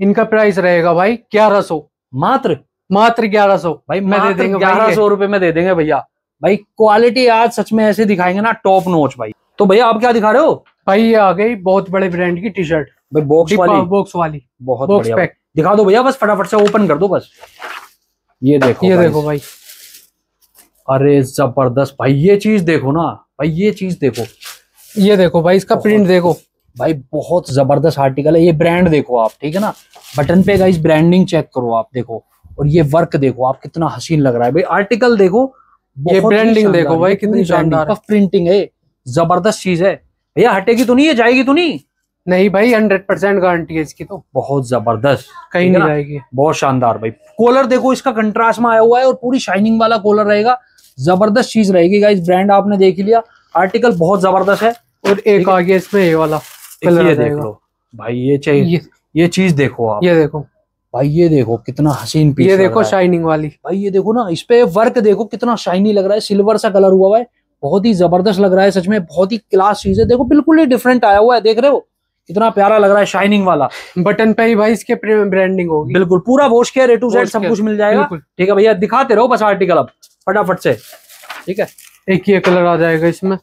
इनका प्राइस रहेगा भाई ग्यारह सौ मात्र मात्र ग्यारह सौ भाई मैं दे देंगे ग्यारह सौ रुपए में दे देंगे भैया भाई क्वालिटी आज सच में ऐसे दिखाएंगे ना टॉप नोच भाई तो भैया आप क्या दिखा रहे हो भाई ये आ गई बहुत बड़े ब्रांड की टी शर्ट भाई बॉक्स वाली बॉक्स वाली बहुत बॉक्स दिखा दो भैया बस फटाफट से ओपन कर दो बस ये देखो ये देखो भाई अरे जबरदस्त भाई ये चीज देखो ना भाई ये चीज देखो ये देखो भाई इसका प्रिंट देखो भाई बहुत ज़बरदस्त आर्टिकल है ये ब्रांड देखो आप ठीक है ना बटन पे गाइस ब्रांडिंग चेक करो आप देखो और ये वर्क देखो आप कितना हसीन लग रहा है भाई आर्टिकल देखो ये ब्रांडिंग देखो भाई कितनी शानदार प्रिंटिंग है जबरदस्त चीज है भैया हटेगी तो नहीं है जाएगी तो नहीं नहीं भाई हंड्रेड परसेंट गारंटी है इसकी तो बहुत जबरदस्त कहीं नहीं जाएगी बहुत शानदार भाई कॉलर देखो इसका कंट्रास्ट में आया हुआ है और पूरी शाइनिंग वाला कॉलर रहेगा जबरदस्त चीज रहेगी गाइस ब्रांड आपने देख लिया आर्टिकल बहुत जबरदस्त है और एक आगे इसमें ये वाला ये देख लो भाई ये चाहिए ये चीज देखो आप ये देखो भाई ये देखो कितना हसीन पीस ये देखो शाइनिंग वाली भाई ये देखो ना इस पे वर्क देखो कितना शाइनी लग रहा है सिल्वर सा कलर हुआ है बहुत ही जबरदस्त लग रहा है सच में बहुत ही क्लास चीज है देखो बिल्कुल ही डिफरेंट आया हुआ है देख रहे हो कितना प्यारा लग रहा है शाइनिंग वाला बटन पे ही भाई इसके ब्रांडिंग होगी बिल्कुल पूरा वॉश के रेटू टू सब कुछ मिल जाएगा ठीक है भैया दिखाते रहो बस आर्टिकल अब फटाफट से ठीक है एक ये कलर आ जाएगा इसमें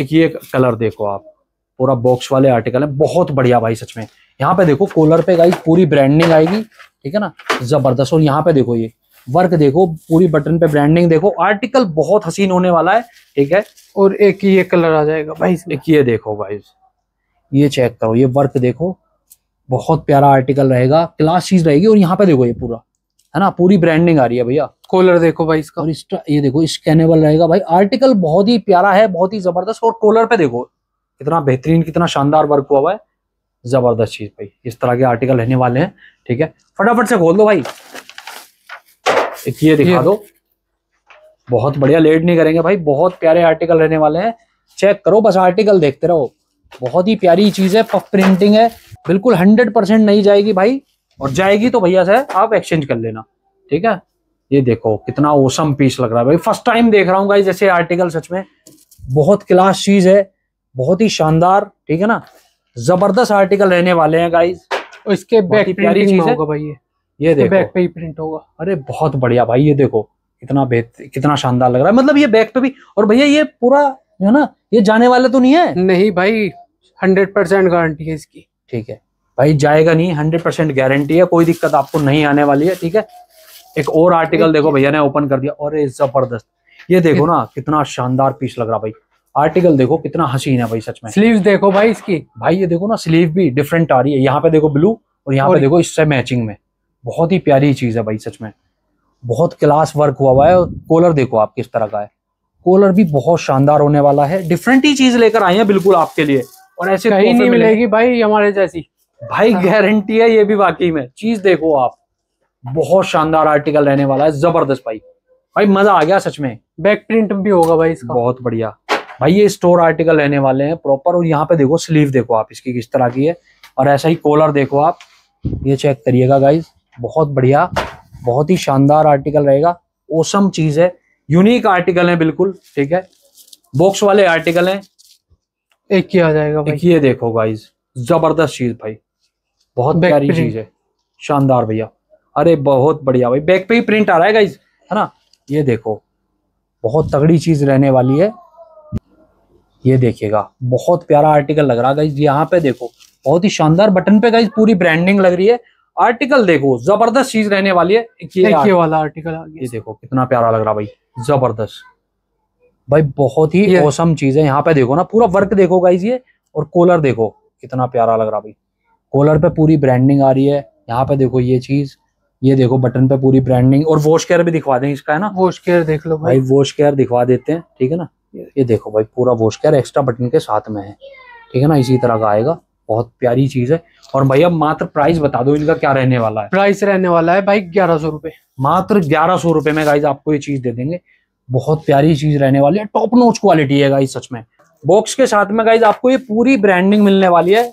एक ये कलर देखो आप पूरा बॉक्स वाले आर्टिकल है बहुत बढ़िया भाई सच में यहाँ पे देखो कोलर पे गाइस पूरी ब्रांडिंग आएगी ठीक है ना जबरदस्त और यहाँ पे देखो ये वर्क देखो पूरी बटन पे ब्रांडिंग देखो आर्टिकल बहुत हसीन होने वाला है ठीक है और एक ही ये कलर आ जाएगा भाई एक ये देखो भाई ये चेक करो ये वर्क देखो बहुत प्यारा आर्टिकल रहेगा क्लास चीज रहेगी और यहाँ पे देखो ये पूरा है ना पूरी ब्रांडिंग आ रही है भैया कोलर देखो भाई इसका और इस ये देखो स्कैनेबल रहेगा भाई आर्टिकल बहुत ही प्यारा है बहुत ही जबरदस्त और कोलर पे देखो कितना बेहतरीन कितना शानदार वर्क हुआ हुआ है जबरदस्त चीज भाई इस तरह के आर्टिकल रहने वाले हैं ठीक है फटाफट से खोल दो भाई एक ये दिखा ये। दो बहुत बढ़िया लेट नहीं करेंगे भाई बहुत प्यारे आर्टिकल रहने वाले हैं चेक करो बस आर्टिकल देखते रहो बहुत ही प्यारी चीज है पफ प्रिंटिंग है बिल्कुल हंड्रेड परसेंट नहीं जाएगी भाई और जाएगी तो भैया से आप एक्सचेंज कर लेना ठीक है ये देखो कितना ओसम पीस लग रहा है भाई फर्स्ट टाइम देख रहा हूँ जैसे आर्टिकल सच में बहुत क्लास चीज है बहुत ही शानदार ठीक है ना जबरदस्त आर्टिकल रहने वाले हैं गाइस इसके बैक प्यारी चीज होगा भाई ये ये देखो बैक पे ही प्रिंट होगा अरे बहुत बढ़िया भाई ये देखो कितना बेहतर कितना शानदार लग रहा है मतलब ये बैक पे भी और भैया ये पूरा है ना ये जाने वाला तो नहीं है नहीं भाई हंड्रेड परसेंट गारंटी है इसकी ठीक है भाई जाएगा नहीं हंड्रेड परसेंट गारंटी है कोई दिक्कत आपको नहीं आने वाली है ठीक है एक और आर्टिकल देखो भैया ने ओपन कर दिया और जबरदस्त ये देखो ना कितना शानदार पीस लग रहा भाई आर्टिकल देखो कितना हसीन है भाई सच में स्लीव देखो भाई इसकी भाई ये देखो ना स्लीव भी डिफरेंट आ रही है यहाँ पे देखो ब्लू और यहाँ पे देखो इससे मैचिंग में बहुत ही प्यारी चीज है भाई सच में बहुत क्लास वर्क हुआ हुआ है और कॉलर देखो आप किस तरह का है कॉलर भी बहुत शानदार होने वाला है डिफरेंट ही चीज लेकर आई है बिल्कुल आपके लिए और ऐसे कहीं नहीं मिलेगी भाई हमारे जैसी भाई गारंटी है ये भी वाकई में चीज देखो आप बहुत शानदार आर्टिकल रहने वाला है जबरदस्त भाई भाई मजा आ गया सच में बैक प्रिंट भी होगा भाई इसका बहुत बढ़िया भाई ये स्टोर आर्टिकल रहने वाले हैं प्रॉपर और यहाँ पे देखो स्लीव देखो आप इसकी किस तरह की है और ऐसा ही कॉलर देखो आप ये चेक करिएगा गाइज बहुत बढ़िया बहुत ही शानदार आर्टिकल रहेगा ओसम चीज है यूनिक आर्टिकल है बिल्कुल ठीक है बॉक्स वाले आर्टिकल है एक ही आ जाएगा भाई। एक ये देखो गाइज जबरदस्त चीज भाई बहुत प्यारी चीज है शानदार भैया अरे बहुत बढ़िया भाई बैक पे ही प्रिंट आ रहा है गाइज है ना ये देखो बहुत तगड़ी चीज रहने वाली है ये देखिएगा बहुत प्यारा आर्टिकल लग रहा है गाइज यहाँ पे देखो बहुत ही शानदार बटन पे गाइज पूरी ब्रांडिंग लग रही है आर्टिकल देखो जबरदस्त चीज रहने वाली है ये, ये वाला आर्टिकल ये देखो कितना प्यारा लग रहा भाई जबरदस्त भाई बहुत ही औसम चीज है यहाँ पे देखो ना पूरा वर्क देखो गाइज ये और कोलर देखो कितना प्यारा लग रहा भाई कोलर पे पूरी ब्रांडिंग आ रही है यहाँ पे देखो ये चीज ये देखो बटन पे पूरी ब्रांडिंग और वॉश केयर भी दिखवा दें इसका है ना वॉश केयर देख लो भाई, भाई वॉश केयर दिखवा देते हैं ठीक है ना ये देखो भाई पूरा वॉश कैर एक्स्ट्रा बटन के साथ में है ठीक है ना इसी तरह का आएगा बहुत प्यारी चीज है और भैया मात्र प्राइस बता दो इनका क्या रहने वाला है प्राइस रहने वाला है भाई ग्यारह सौ रुपए मात्र ग्यारह सौ रुपए में गाइज आपको ये चीज दे देंगे बहुत प्यारी चीज रहने वाली है टॉप नोच क्वालिटी है गाइज सच में बॉक्स के साथ में गाइज आपको ये पूरी ब्रांडिंग मिलने वाली है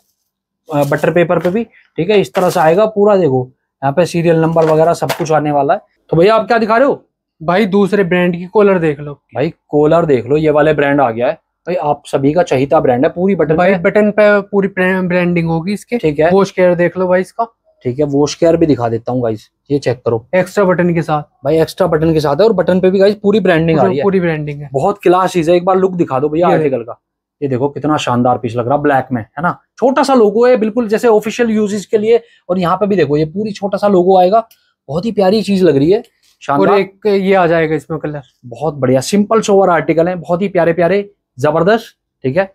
बटर पेपर पे भी ठीक है इस तरह से आएगा पूरा देखो यहाँ पे सीरियल नंबर वगैरह सब कुछ आने वाला है तो भैया आप क्या दिखा रहे हो भाई दूसरे ब्रांड की कॉलर देख लो भाई कॉलर देख लो ये वाले ब्रांड आ गया है भाई आप सभी का चहिता ब्रांड है पूरी बटन भाई बटन पे पूरी ब्रांडिंग होगी इसके ठीक है वॉश केयर देख लो भाई इसका ठीक है वॉश केयर भी दिखा देता हूँ गाइस ये चेक करो एक्स्ट्रा बटन के साथ भाई एक्स्ट्रा बटन के साथ है और बटन पे भी गाइस पूरी ब्रांडिंग आ रही है पूरी ब्रांडिंग है बहुत क्लास चीज है एक बार लुक दिखा दो भैया आर्टिकल का ये देखो कितना शानदार पीस लग रहा है ब्लैक में है ना छोटा सा लोगो है बिल्कुल जैसे ऑफिशियल यूजेज के लिए और यहाँ पे भी देखो ये पूरी छोटा सा लोगो आएगा बहुत ही प्यारी चीज लग रही है और एक ये आ जाएगा इसमें कलर बहुत बढ़िया सिंपल सोवर आर्टिकल है बहुत ही प्यारे प्यारे जबरदस्त ठीक है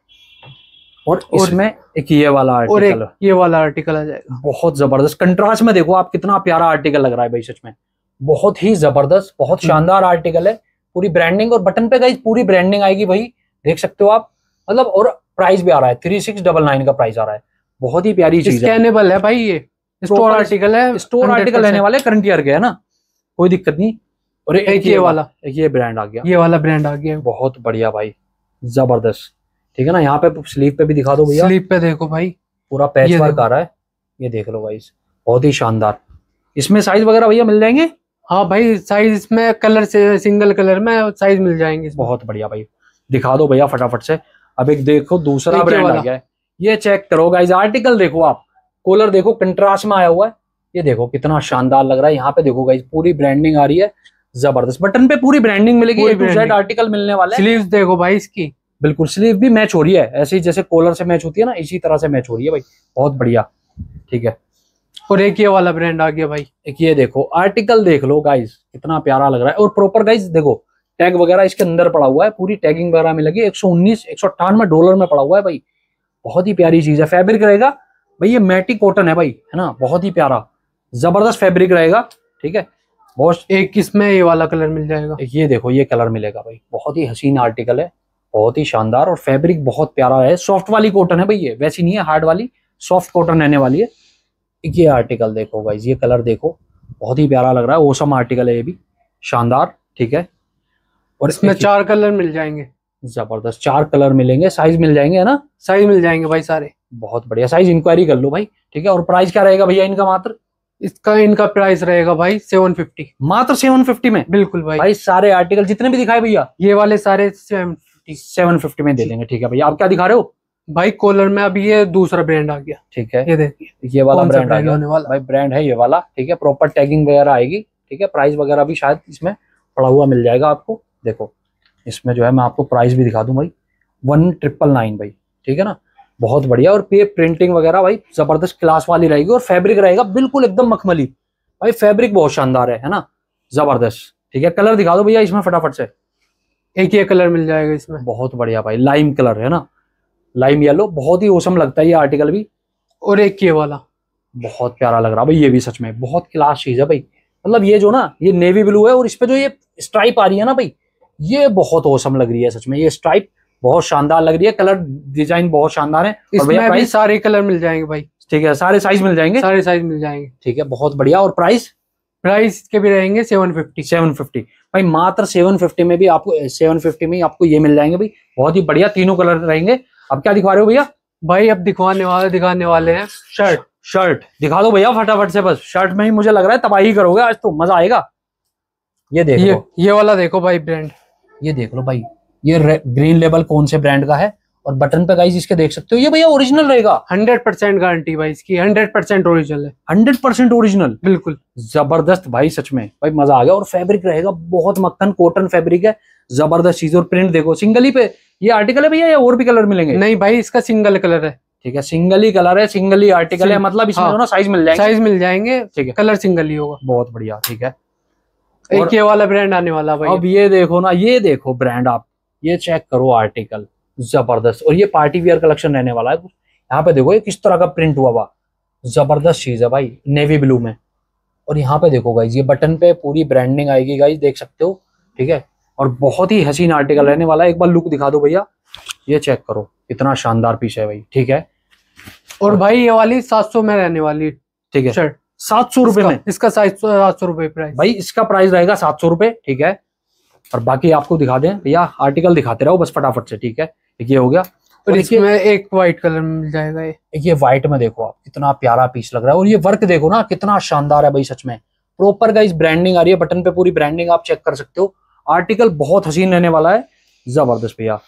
और, और इसमें एक ये वाला आर्टिकल और एक ये वाला आर्टिकल आ जाएगा बहुत जबरदस्त कंट्रास्ट में देखो आप कितना प्यारा आर्टिकल लग रहा है भाई सच में बहुत ही जबरदस्त बहुत हम्म। शानदार आर्टिकल है पूरी ब्रांडिंग और बटन पे गई पूरी ब्रांडिंग आएगी भाई देख सकते हो आप मतलब और प्राइस भी आ रहा है थ्री सिक्स डबल नाइन का प्राइस आ रहा है बहुत ही प्यारी चीज स्कैनेबल है भाई ये स्टोर आर्टिकल है स्टोर आर्टिकल रहने वाले करंट ईयर के है ना कोई दिक्कत नहीं और एक, एक ये वाला एक ये ब्रांड आ गया ये वाला ब्रांड आ गया बहुत बढ़िया भाई जबरदस्त ठीक है ना यहाँ पे स्लीव पे भी दिखा दो भैया स्लीव पे देखो भाई पूरा पैच वर्क आ रहा है ये देख लो भाई बहुत ही शानदार इसमें साइज वगैरह भैया मिल जाएंगे हाँ भाई साइज इसमें कलर से सिंगल कलर में साइज मिल जाएंगे बहुत बढ़िया भाई दिखा दो भैया फटाफट से अब एक देखो दूसरा ब्रांड आ गया है ये चेक करो गाइज आर्टिकल देखो आप कॉलर देखो कंट्रास्ट में आया हुआ है ये देखो कितना शानदार लग रहा है यहाँ पे देखो गाइज पूरी ब्रांडिंग आ रही है जबरदस्त बटन पे पूरी ब्रांडिंग मिलेगी आर्टिकल मिलने वाले स्लीव देखो भाई इसकी बिल्कुल स्लीव भी मैच हो रही है ऐसे ही जैसे कॉलर से मैच होती है ना इसी तरह से मैच हो रही है भाई बहुत बढ़िया ठीक है और एक ये वाला ब्रांड आ गया भाई एक ये देखो आर्टिकल देख लो गाइज कितना प्यारा लग रहा है और प्रॉपर गाइज देखो टैग वगैरह इसके अंदर पड़ा हुआ है पूरी टैगिंग वगैरह में लगी एक सौ उन्नीस एक सौ अट्ठानवे डॉलर में पड़ा हुआ है भाई बहुत ही प्यारी चीज है फैब्रिक रहेगा भाई ये मैटी कॉटन है भाई है ना बहुत ही प्यारा जबरदस्त फैब्रिक रहेगा ठीक है बहुत एक किसमें ये वाला कलर मिल जाएगा ये देखो ये कलर मिलेगा भाई बहुत ही हसीन आर्टिकल है बहुत ही शानदार और फैब्रिक बहुत प्यारा है सॉफ्ट वाली कॉटन है भाई ये वैसी नहीं है हार्ड वाली सॉफ्ट कॉटन रहने वाली है ये आर्टिकल देखो भाई ये कलर देखो बहुत ही प्यारा लग रहा है ओसम आर्टिकल है ये भी शानदार ठीक है और इसमें चार कलर मिल जाएंगे जबरदस्त चार कलर मिलेंगे साइज मिल जाएंगे है ना साइज मिल जाएंगे भाई सारे बहुत बढ़िया साइज इंक्वायरी कर लो भाई ठीक है और प्राइस क्या रहेगा भैया इनका मात्र इसका इनका प्राइस रहेगा भाई सेवन फिफ्टी मात्र सेवन फिफ्टी में बिल्कुल भाई भाई सारे आर्टिकल जितने भी दिखाए भैया ये वाले सारे सेवन फिफ्टी में दे देंगे ठीक है भैया आप क्या दिखा रहे हो भाई कॉलर में अभी ये दूसरा ब्रांड आ गया ठीक है ये देखिए ये वाला ब्रांड आ गया होने वाला भाई ब्रांड है ये वाला ठीक है प्रॉपर टैगिंग वगैरह आएगी ठीक है प्राइस वगैरह भी शायद इसमें पड़ा हुआ मिल जाएगा आपको देखो इसमें जो है मैं आपको प्राइस भी दिखा दूँ भाई वन ट्रिपल नाइन भाई ठीक है ना बहुत बढ़िया और पे प्रिंटिंग वगैरह भाई जबरदस्त क्लास वाली रहेगी और फैब्रिक रहेगा बिल्कुल एकदम मखमली भाई फैब्रिक बहुत शानदार है है ना जबरदस्त ठीक है कलर दिखा दो भैया इसमें फटाफट से एक ही कलर मिल जाएगा इसमें बहुत बढ़िया भाई लाइम कलर है ना लाइम येलो बहुत ही ओसम लगता है ये आर्टिकल भी और एक ये वाला बहुत प्यारा लग रहा भाई ये भी सच में बहुत क्लास चीज है भाई मतलब ये जो ना ये नेवी ब्लू है और इस पर जो ये स्ट्राइप आ रही है ना भाई ये बहुत औसम लग रही है सच में ये स्ट्राइप बहुत शानदार लग रही है कलर डिजाइन बहुत शानदार है इसमें भी सारे कलर मिल जाएंगे भाई ठीक है सारे साइज मिल जाएंगे सारे साइज मिल जाएंगे ठीक है बहुत बढ़िया और प्राइस प्राइस के भी रहेंगे सेवन फिफ्टी सेवन फिफ्टी भाई मात्र सेवन फिफ्टी में भी आपको सेवन फिफ्टी में आपको ये मिल जाएंगे भाई बहुत ही बढ़िया तीनों कलर रहेंगे अब क्या दिखा रहे हो भैया भाई अब दिखवाने वाले दिखाने वाले हैं शर्ट शर्ट दिखा दो भैया फटाफट से बस शर्ट में ही मुझे लग रहा है तबाही करोगे आज तो मजा आएगा ये देखो ये, ये वाला देखो भाई ब्रांड ये देख लो भाई ये ग्रीन लेबल कौन से ब्रांड का है और बटन पे गाइस इसके देख सकते हो ये भैया ओरिजिनल रहेगा हंड्रेड परसेंट गारंटी भाई इसकी हंड्रेड परसेंट ओरिजिनल है हंड्रेड परसेंट ओरिजिनल बिल्कुल जबरदस्त भाई सच में भाई मजा आ गया और फैब्रिक रहेगा बहुत मक्खन कॉटन फैब्रिक है जबरदस्त चीज और प्रिंट देखो सिंगल ही पे ये आर्टिकल है भैया या और भी कलर मिलेंगे नहीं भाई इसका सिंगल कलर है ठीक है सिंगल ही कलर है सिंगल ही आर्टिकल है मतलब इसमें हाँ। दोनों साइज मिल जाएंगे साइज मिल जाएंगे ठीक है कलर सिंगल ही होगा बहुत बढ़िया ठीक है एक ये वाला ब्रांड आने वाला भाई अब ये देखो ना ये देखो ब्रांड आप ये चेक करो आर्टिकल जबरदस्त और ये पार्टी वियर कलेक्शन रहने वाला है यहाँ पे देखो ये किस तरह का प्रिंट हुआ हुआ जबरदस्त चीज है भाई नेवी ब्लू में और यहाँ पे देखो गाइज ये बटन पे पूरी ब्रांडिंग आएगी गाइज देख सकते हो ठीक है और बहुत ही हसीन आर्टिकल रहने वाला है एक बार लुक दिखा दो भैया ये चेक करो इतना शानदार पीस है भाई ठीक है और भाई ये वाली सात सौ में रहने वाली ठीक है सर सात सौ रुपए में इसका सात सौ रुपए प्राइस भाई इसका प्राइस रहेगा सात सौ रुपए ठीक है और बाकी आपको दिखा दें भैया आर्टिकल दिखाते रहो बस फटाफट से ठीक है ये हो गया और इसमें एक व्हाइट कलर में मिल जाएगा ये ये व्हाइट में देखो आप कितना प्यारा पीस लग रहा है और ये वर्क देखो ना कितना शानदार है भाई सच में प्रॉपर का ब्रांडिंग आ रही है बटन पे पूरी ब्रांडिंग आप चेक कर सकते हो आर्टिकल बहुत हसीन रहने वाला है जबरदस्त भैया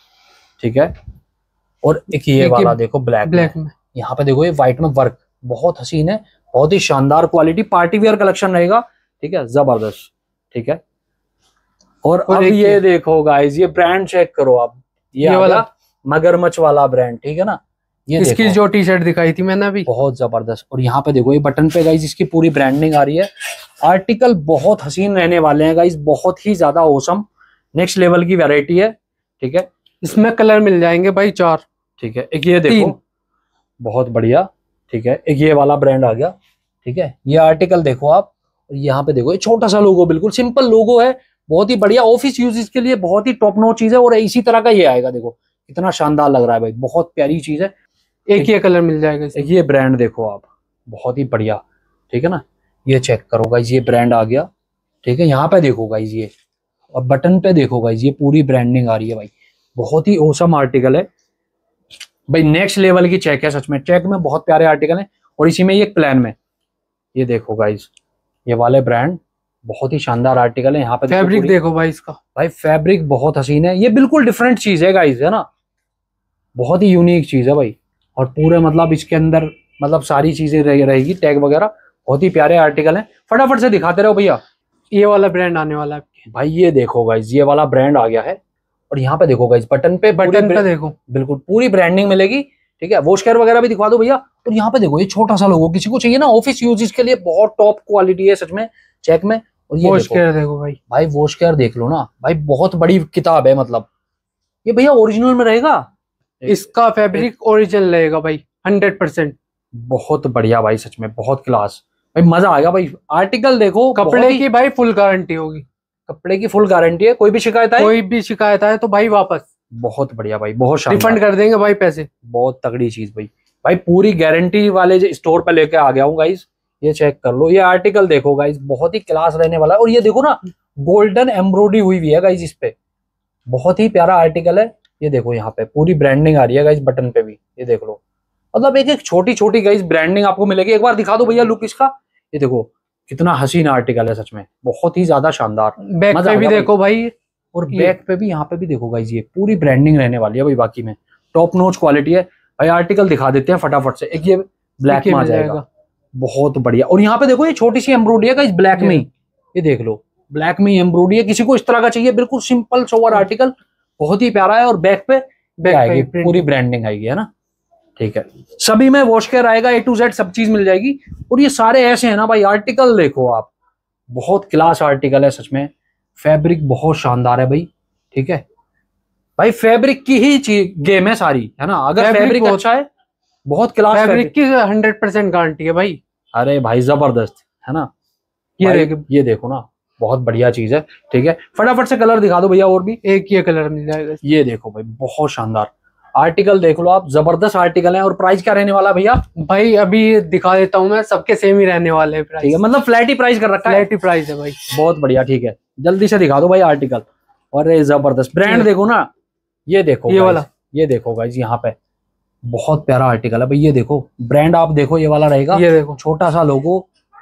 ठीक है और एक ये वाला देखो ब्लैक ब्लैक में, में। यहाँ पे देखो ये व्हाइट में वर्क बहुत हसीन है बहुत ही शानदार क्वालिटी पार्टी वेयर कलेक्शन रहेगा ठीक है जबरदस्त ठीक है और, और अब ये देखो गाइज ये ब्रांड चेक करो आप ये, ये वाला मगरमच्छ वाला ब्रांड ठीक है ना ये इसकी जो टी शर्ट दिखाई थी मैंने अभी बहुत जबरदस्त और यहाँ पे देखो ये बटन पे गाइज इसकी पूरी ब्रांडिंग आ रही है आर्टिकल बहुत हसीन रहने वाले हैं गाइज बहुत ही ज्यादा औसम नेक्स्ट लेवल की वेराइटी है ठीक है इसमें कलर मिल जाएंगे भाई चार ठीक है एक ये देखो बहुत बढ़िया ठीक है एक ये वाला ब्रांड आ गया ठीक है ये आर्टिकल देखो आप यहाँ पे देखो ये छोटा सा लोगो बिल्कुल सिंपल लोगो है बहुत ही बढ़िया ऑफिस यूज के लिए बहुत ही टॉप नोट चीज है और इसी तरह का ये आएगा देखो इतना शानदार लग रहा है भाई बहुत प्यारी चीज है एक ही कलर मिल जाएगा ये ब्रांड देखो आप बहुत ही बढ़िया ठीक है ना ये चेक करो गाइज ये ब्रांड आ गया ठीक है यहाँ पे देखो गाइज ये और बटन पे देखो गाइज ये पूरी ब्रांडिंग आ रही है भाई बहुत ही ओसम आर्टिकल है भाई नेक्स्ट लेवल की चेक है सच में चेक में बहुत प्यारे आर्टिकल है और इसी में ये प्लान में ये देखो गाइज ये वाले ब्रांड बहुत ही शानदार आर्टिकल है यहाँ पे फैब्रिक देखो भाई इसका भाई फैब्रिक बहुत हसीन है ये बिल्कुल डिफरेंट चीज है गाइस है ना बहुत ही यूनिक चीज है भाई और पूरे मतलब इसके अंदर मतलब सारी चीजें रह, रहेगी टैग वगैरह बहुत ही प्यारे आर्टिकल है फटाफट से दिखाते रहो भैया ये वाला ब्रांड आने वाला है भाई ये देखो गाइज ये वाला ब्रांड आ गया है और यहाँ पे देखो गाइज बटन पे बटन पे देखो बिल्कुल पूरी ब्रांडिंग मिलेगी ठीक है केयर वगैरह भी दिखवा दो भैया और यहाँ पे देखो ये छोटा सा लोगो किसी को चाहिए ना ऑफिस यूज इसके लिए बहुत टॉप क्वालिटी है सच में चेक में और ये वॉश केयर देखो भाई भाई वॉश केयर देख लो ना भाई बहुत बड़ी किताब है मतलब ये भैया ओरिजिनल में रहेगा इसका फैब्रिक ओरिजिनल रहेगा भाई हंड्रेड परसेंट बहुत बढ़िया भाई सच में बहुत क्लास भाई मजा आएगा भाई आर्टिकल देखो कपड़े की भाई फुल गारंटी होगी कपड़े की फुल गारंटी है कोई भी शिकायत आए कोई भी शिकायत आए तो भाई वापस बहुत बढ़िया भाई बहुत रिफंड कर देंगे भाई पैसे बहुत तगड़ी चीज भाई भाई पूरी गारंटी वाले स्टोर पर लेके आ गया हूँ गाइस ये चेक कर लो ये आर्टिकल देखो गाइज बहुत ही क्लास रहने वाला है और ये देखो ना गोल्डन एम्ब्रॉयडरी हुई हुई है गाइज इस पे बहुत ही प्यारा आर्टिकल है ये देखो यहाँ पे पूरी ब्रांडिंग आ रही है गाइज बटन पे भी ये देख लो मतलब एक एक छोटी छोटी गाइज ब्रांडिंग आपको मिलेगी एक बार दिखा दो भैया लुक इसका ये देखो कितना हसीन आर्टिकल है सच में बहुत ही ज्यादा शानदार बैक पे भी देखो भाई और बैक पे भी यहाँ पे भी देखो गाइज ये पूरी ब्रांडिंग रहने वाली है भाई बाकी में टॉप नोच क्वालिटी है भाई आर्टिकल दिखा देते हैं फटाफट से एक ये ब्लैक में आ जाएगा बहुत बढ़िया और यहाँ पे देखो ये छोटी सी एम्ब्रोडिया का इस ब्लैक में ये देख लो ब्लैक में एम्ब्रोडिया किसी को इस तरह का चाहिए बिल्कुल सिंपल सोवर आर्टिकल बहुत ही प्यारा है और बैक पे बैक आएगी पूरी ब्रांडिंग आएगी है ना ठीक है सभी में वॉश केयर आएगा ए टू जेड सब चीज मिल जाएगी और ये सारे ऐसे है ना भाई आर्टिकल देखो आप बहुत क्लास आर्टिकल है सच में फैब्रिक बहुत शानदार है भाई ठीक है भाई फैब्रिक की ही चीज गेम है सारी है ना अगर फैब्रिक अच्छा है बहुत क्लास फैब्रिक की हंड्रेड परसेंट गारंटी है भाई अरे भाई जबरदस्त है ना ये ये देखो ना बहुत बढ़िया चीज है ठीक है फटाफट से कलर दिखा दो भैया और भी एक ये कलर मिल जाएगा ये देखो भाई बहुत शानदार आर्टिकल देख लो आप जबरदस्त आर्टिकल है और प्राइस क्या रहने वाला भैया भाई अभी दिखा देता हूँ मैं सबके सेम ही रहने वाले हैं ठीक है मतलब फ्लैट ही प्राइस कर रखा है फ्लैट ही प्राइस है भाई बहुत बढ़िया ठीक है जल्दी से दिखा दो भाई आर्टिकल और जबरदस्त ब्रांड देखो ना ये देखो ये वाला ये देखो भाई यहाँ पे बहुत प्यारा आर्टिकल है भाई ये देखो ब्रांड आप देखो ये वाला रहेगा ये देखो छोटा सा लोगो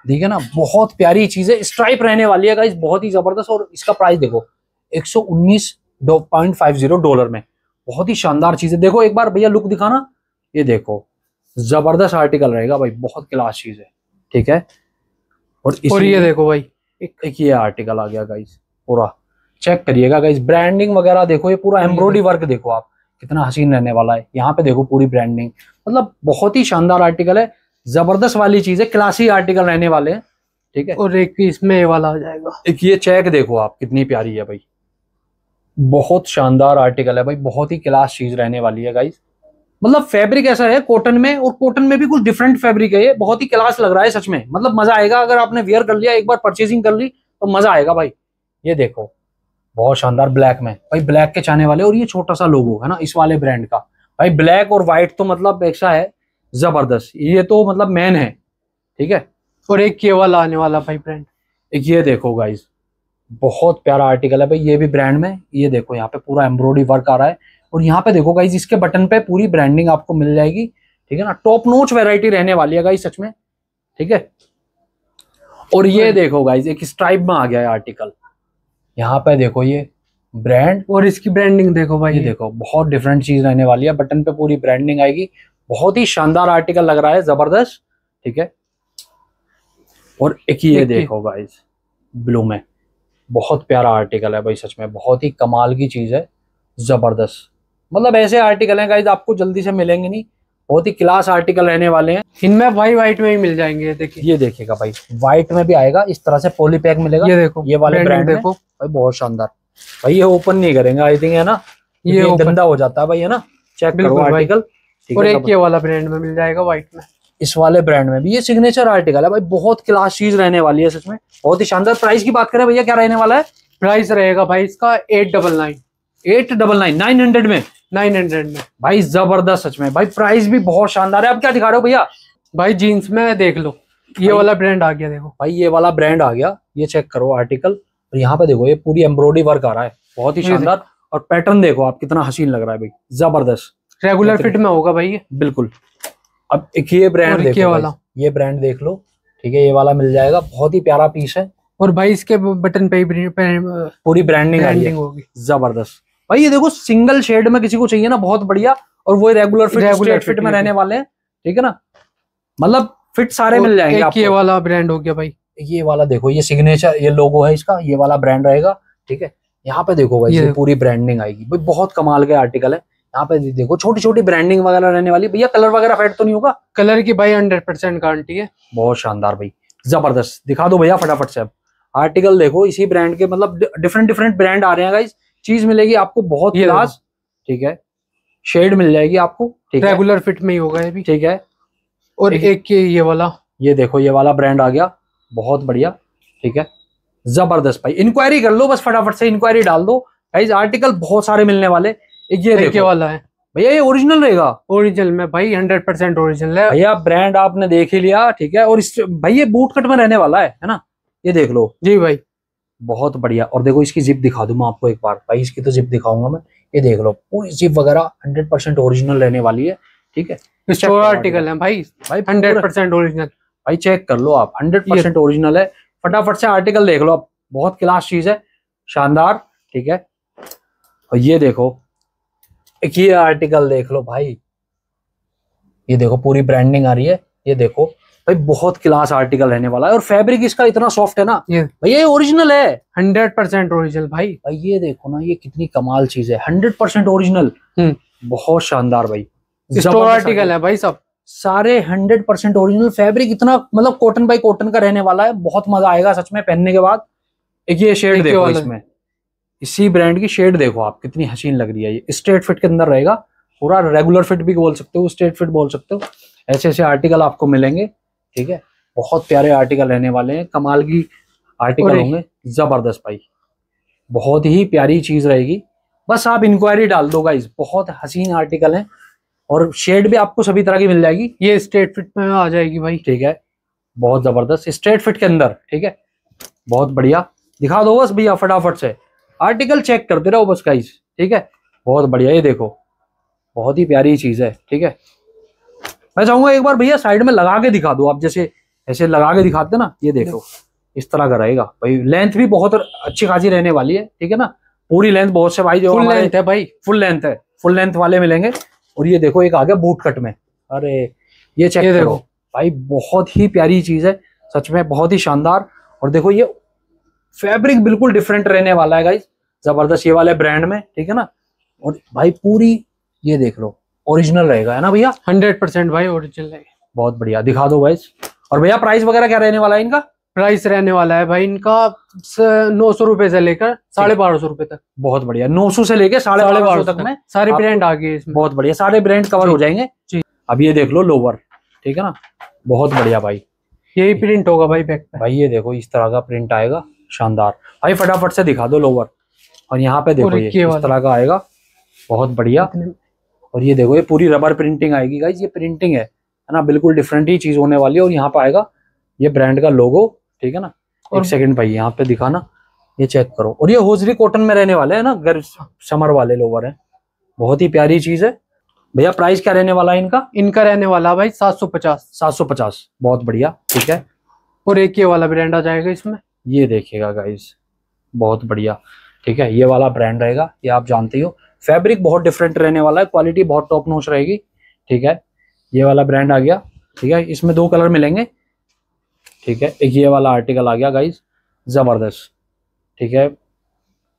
ठीक है ना बहुत प्यारी चीज है स्ट्राइप रहने वाली है बहुत ही जबरदस्त और इसका प्राइस देखो एक डॉलर में बहुत ही शानदार चीज है देखो एक बार भैया लुक दिखाना ये देखो जबरदस्त आर्टिकल रहेगा भाई बहुत क्लास चीज है ठीक है और, और ये देखो भाई एक, एक ये आर्टिकल आ गया गाइस पूरा चेक करिएगा गाइस ब्रांडिंग वगैरह देखो ये पूरा एम्ब्रॉयडरी वर्क देखो आप कितना हसीन रहने वाला है यहाँ पे देखो पूरी ब्रांडिंग मतलब बहुत ही शानदार आर्टिकल है जबरदस्त वाली चीज है क्लासी आर्टिकल रहने वाले हैं ठीक है और एक इसमें ये वाला आ जाएगा एक ये चेक देखो आप कितनी प्यारी है भाई बहुत शानदार आर्टिकल है भाई बहुत ही क्लास चीज रहने वाली है गाइस मतलब फैब्रिक ऐसा है कॉटन में और कॉटन में भी कुछ डिफरेंट फैब्रिक है ये बहुत ही क्लास लग रहा है सच में मतलब मजा आएगा अगर आपने वेयर कर लिया एक बार परचेजिंग कर ली तो मजा आएगा भाई ये देखो बहुत शानदार ब्लैक में भाई ब्लैक के चाहने वाले और ये छोटा सा लोगो है ना इस वाले ब्रांड का भाई ब्लैक और व्हाइट तो मतलब ऐसा है जबरदस्त ये तो मतलब मैन है ठीक है और एक ये वाला आने वाला भाई ब्रांड एक ये देखो गाइज बहुत प्यारा आर्टिकल है भाई ये भी ब्रांड में ये देखो यहाँ पे पूरा एम्ब्रॉयडरी वर्क आ रहा है और यहाँ पे देखो गाइज इसके बटन पे पूरी ब्रांडिंग आपको मिल जाएगी ठीक है ना टॉप नोच वेराइटी रहने वाली है गाइज सच में ठीक है और ये हाँ। देखो गाइज एक स्ट्राइप में आ गया है आर्टिकल यहाँ पे देखो ये ब्रांड और इसकी ब्रांडिंग देखो भाई ये देखो बहुत डिफरेंट चीज रहने वाली है बटन पे पूरी ब्रांडिंग आएगी बहुत ही शानदार आर्टिकल लग रहा है जबरदस्त ठीक है और एक ये देखो भाई ब्लू में बहुत प्यारा आर्टिकल है भाई सच में बहुत ही कमाल की चीज है जबरदस्त मतलब ऐसे आर्टिकल हैं गाइज आपको जल्दी से मिलेंगे नहीं बहुत ही क्लास आर्टिकल रहने वाले हैं इनमें भाई व्हाइट में ही मिल जाएंगे देखिए ये देखिएगा भाई व्हाइट में भी आएगा इस तरह से पोली पैक मिलेगा ये देखो ये वाले ब्रांड देखो भाई बहुत शानदार भाई ये ओपन नहीं करेंगे आई थिंक है ना ये गंदा हो जाता है भाई है ना चेक आर्टिकल और एक ये वाला ब्रांड में मिल जाएगा व्हाइट में इस वाले ब्रांड में भी ये सिग्नेचर आर्टिकल है भाई बहुत क्लास चीज रहने वाली है इसमें बहुत ही शानदार प्राइस की बात करें भैया क्या रहने वाला है प्राइस रहेगा भाई इसका eight double nine eight double nine nine hundred में नाइन हंड्रेड में भाई जबरदस्त सच में भाई प्राइस भी बहुत शानदार है आप क्या दिखा रहे हो भैया भाई जीन्स में देख लो ये वाला ब्रांड आ गया देखो भाई ये वाला ब्रांड आ गया ये चेक करो आर्टिकल और यहाँ पे देखो ये पूरी एम्ब्रॉयडरी वर्क आ रहा है बहुत ही शानदार और पैटर्न देखो आप कितना हसीन लग रहा है भाई जबरदस्त रेगुलर फिट में होगा भाई ये बिल्कुल अब एक ये ब्रांड देखो वाला ये ब्रांड देख लो ठीक है ये वाला मिल जाएगा बहुत ही प्यारा पीस है और भाई इसके बटन पे पूरी ब्रांडिंग होगी जबरदस्त भाई ये देखो सिंगल शेड में किसी को चाहिए ना बहुत बढ़िया और वो रेगुलर फिट रेगुलर फिट में रहने वाले हैं ठीक है ना मतलब फिट सारे तो मिल जाएंगे आपको ये वाला ब्रांड हो गया भाई ये वाला देखो ये सिग्नेचर ये लोगो है इसका ये वाला ब्रांड रहेगा ठीक है यहाँ पे देखो भाई पूरी ब्रांडिंग आएगी भाई बहुत कमाल के आर्टिकल है यहाँ पे देखो छोटी छोटी ब्रांडिंग वगैरह रहने वाली भैया कलर वगैरह फेड तो नहीं होगा कलर की भाई हंड्रेड परसेंट गारंटी है बहुत शानदार भाई जबरदस्त दिखा दो भैया फटाफट से आर्टिकल देखो इसी ब्रांड के मतलब डिफरेंट डिफरेंट ब्रांड आ रहे हैं चीज मिलेगी आपको बहुत क्लास ठीक है शेड मिल जाएगी आपको रेगुलर फिट में ही होगा ये भी ठीक है और एक ये ये वाला ये देखो ये वाला ब्रांड आ गया बहुत बढ़िया ठीक है जबरदस्त भाई इंक्वायरी कर लो बस फटाफट से इंक्वायरी डाल दो भाई आर्टिकल बहुत सारे मिलने वाले एक ये देखो वाला है भैया ये ओरिजिनल रहेगा ओरिजिनल में भाई हंड्रेड परसेंट ओरिजिनल है भैया ब्रांड आपने देख ही लिया ठीक है और इस भाई ये बूट कट में रहने वाला है है ना ये देख लो जी भाई बहुत बढ़िया और देखो इसकी जिप दिखा दूँ मैं आपको एक बार भाई इसकी तो जिप दिखाऊंगा मैं ये देख लो पूरी जिप वगैरह हंड्रेड परसेंट ओरिजिनल रहने वाली है ठीक है आर्टिकल है भाई भाई हंड्रेड परसेंट ओरिजिनल भाई चेक कर लो आप हंड्रेड परसेंट ओरिजिनल है फटाफट से आर्टिकल देख लो आप बहुत क्लास चीज है शानदार ठीक है और ये देखो एक ये आर्टिकल देख लो भाई ये देखो पूरी ब्रांडिंग आ रही है ये देखो भाई बहुत क्लास आर्टिकल रहने वाला है और फैब्रिक इसका इतना सॉफ्ट है ना भैया ये ओरिजिनल है हंड्रेड परसेंट ओरिजिनल भाई भाई ये देखो ना ये कितनी कमाल चीज है हंड्रेड परसेंट ओरिजिनल हम्म। बहुत शानदार भाई स्टोर आर्टिकल है भाई सब सारे हंड्रेड परसेंट ओरिजिनल फैब्रिक इतना मतलब कॉटन बाई कॉटन का रहने वाला है बहुत मजा आएगा सच में पहनने के बाद एक ये शेड देखो इसमें इसी ब्रांड की शेड देखो आप कितनी हसीन लग रही है ये स्ट्रेट फिट के अंदर रहेगा पूरा रेगुलर फिट भी बोल सकते हो स्ट्रेट फिट बोल सकते हो ऐसे ऐसे आर्टिकल आपको मिलेंगे ठीक है बहुत प्यारे आर्टिकल रहने वाले हैं कमाल की आर्टिकल होंगे जबरदस्त भाई बहुत ही प्यारी चीज रहेगी बस आप इंक्वायरी डाल दो गाइज बहुत हसीन आर्टिकल है और शेड भी आपको सभी तरह की मिल जाएगी ये स्ट्रेट फिट में आ जाएगी भाई ठीक है बहुत जबरदस्त स्ट्रेट फिट के अंदर ठीक है बहुत बढ़िया दिखा दो बस भैया फटाफट से आर्टिकल चेक करते रहो बस गाइज ठीक है बहुत बढ़िया ये देखो बहुत ही प्यारी चीज है ठीक है मैं चाहूंगा एक बार भैया साइड में लगा के दिखा दो आप जैसे ऐसे लगा के दिखाते ना ये देखो इस तरह का रहेगा भाई लेंथ भी बहुत अच्छी खासी रहने वाली है ठीक है ना पूरी लेंथ बहुत से भाई जो फुल लेंथ है भाई फुल लेंथ है फुल लेंथ वाले मिलेंगे और ये देखो एक आ गया बूट कट में अरे ये चेक ये देखो भाई बहुत ही प्यारी चीज है सच में बहुत ही शानदार और देखो ये फैब्रिक बिल्कुल डिफरेंट रहने वाला है भाई जबरदस्त ये वाले ब्रांड में ठीक है ना और भाई पूरी ये देख लो ओरिजिनल रहेगा है ना भैया हंड्रेड परसेंट भाई ओरिजिनल है बहुत बढ़िया दिखा दो भाई और भैया प्राइस वगैरह क्या रहने वाला है इनका प्राइस रहने वाला है भाई इनका नौ सौ रूपये से लेकर साढ़े बारह सौ रूपये तक बहुत बढ़िया नौ सौ से लेकर साढ़े बारह सौ तक में सारे ब्रांड आ गए बहुत बढ़िया सारे ब्रांड कवर हो जाएंगे जी अब ये देख लो लोवर ठीक है ना बहुत बढ़िया भाई यही प्रिंट होगा भाई बैक भाई ये देखो इस तरह का प्रिंट आएगा शानदार भाई फटाफट से दिखा दो लोवर और यहाँ पे देखो ये इस तरह का आएगा बहुत बढ़िया और ये देखो ये पूरी रबर प्रिंटिंग आएगी गाइज ये प्रिंटिंग है ना बिल्कुल डिफरेंट ही चीज होने वाली है और यहाँ पे आएगा ये ब्रांड का लोगो ठीक है ना और सेकंड भाई यहाँ पे दिखाना ये चेक करो और ये होजरी कॉटन में रहने वाले है ना गर्म समर वाले लोवर है बहुत ही प्यारी चीज है भैया प्राइस क्या रहने वाला है इनका इनका रहने वाला भाई सात सौ पचास सात सौ पचास बहुत बढ़िया ठीक है और एक ये वाला ब्रांड आ जाएगा इसमें ये देखिएगा गाइज बहुत बढ़िया ठीक है ये वाला ब्रांड रहेगा ये आप जानते हो फैब्रिक बहुत डिफरेंट रहने वाला है क्वालिटी बहुत टॉप नोच रहेगी ठीक है ये वाला ब्रांड आ गया ठीक है इसमें दो कलर मिलेंगे ठीक है एक ये वाला आर्टिकल आ गया गाइज जबरदस्त ठीक है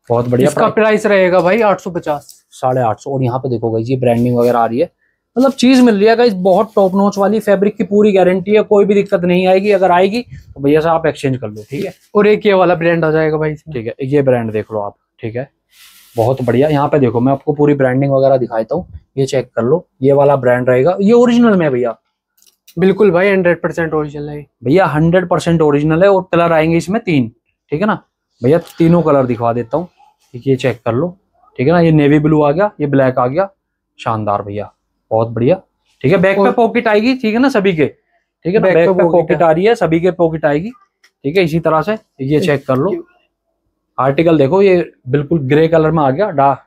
बहुत बढ़िया इसका प्राइस रहेगा भाई आठ सौ पचास साढ़े आठ सौ और यहाँ पे देखो गाइज ये ब्रांडिंग वगैरह आ रही है मतलब चीज मिल रही है गाइज बहुत टॉप नोच वाली फैब्रिक की पूरी गारंटी है कोई भी दिक्कत नहीं आएगी अगर आएगी तो भैया से आप एक्सचेंज कर लो ठीक है और एक ये वाला ब्रांड आ जाएगा भाई ठीक है ये ब्रांड देख लो आप ठीक है बहुत बढ़िया यहाँ पे देखो मैं आपको पूरी ब्रांडिंग वगैरह दिखा देता हूँ ये चेक कर लो ये वाला ब्रांड रहेगा ये ओरिजिनल में भैया बिल्कुल भाई हंड्रेड परसेंट ओरिजिनल है भैया हंड्रेड परसेंट ओरिजिनल है और कलर आएंगे इसमें तीन ठीक है ना भैया तीनों कलर दिखवा देता हूँ ठीक ये चेक कर लो ठीक है ना ये नेवी ब्लू आ गया ये ब्लैक आ गया शानदार भैया बहुत बढ़िया ठीक है बैक पे पॉकेट आएगी ठीक है ना सभी के ठीक है बैक पे पॉकेट आ रही है सभी के पॉकेट आएगी ठीक है इसी तरह से ये चेक कर लो आर्टिकल देखो ये बिल्कुल ग्रे कलर में आ गया डार्क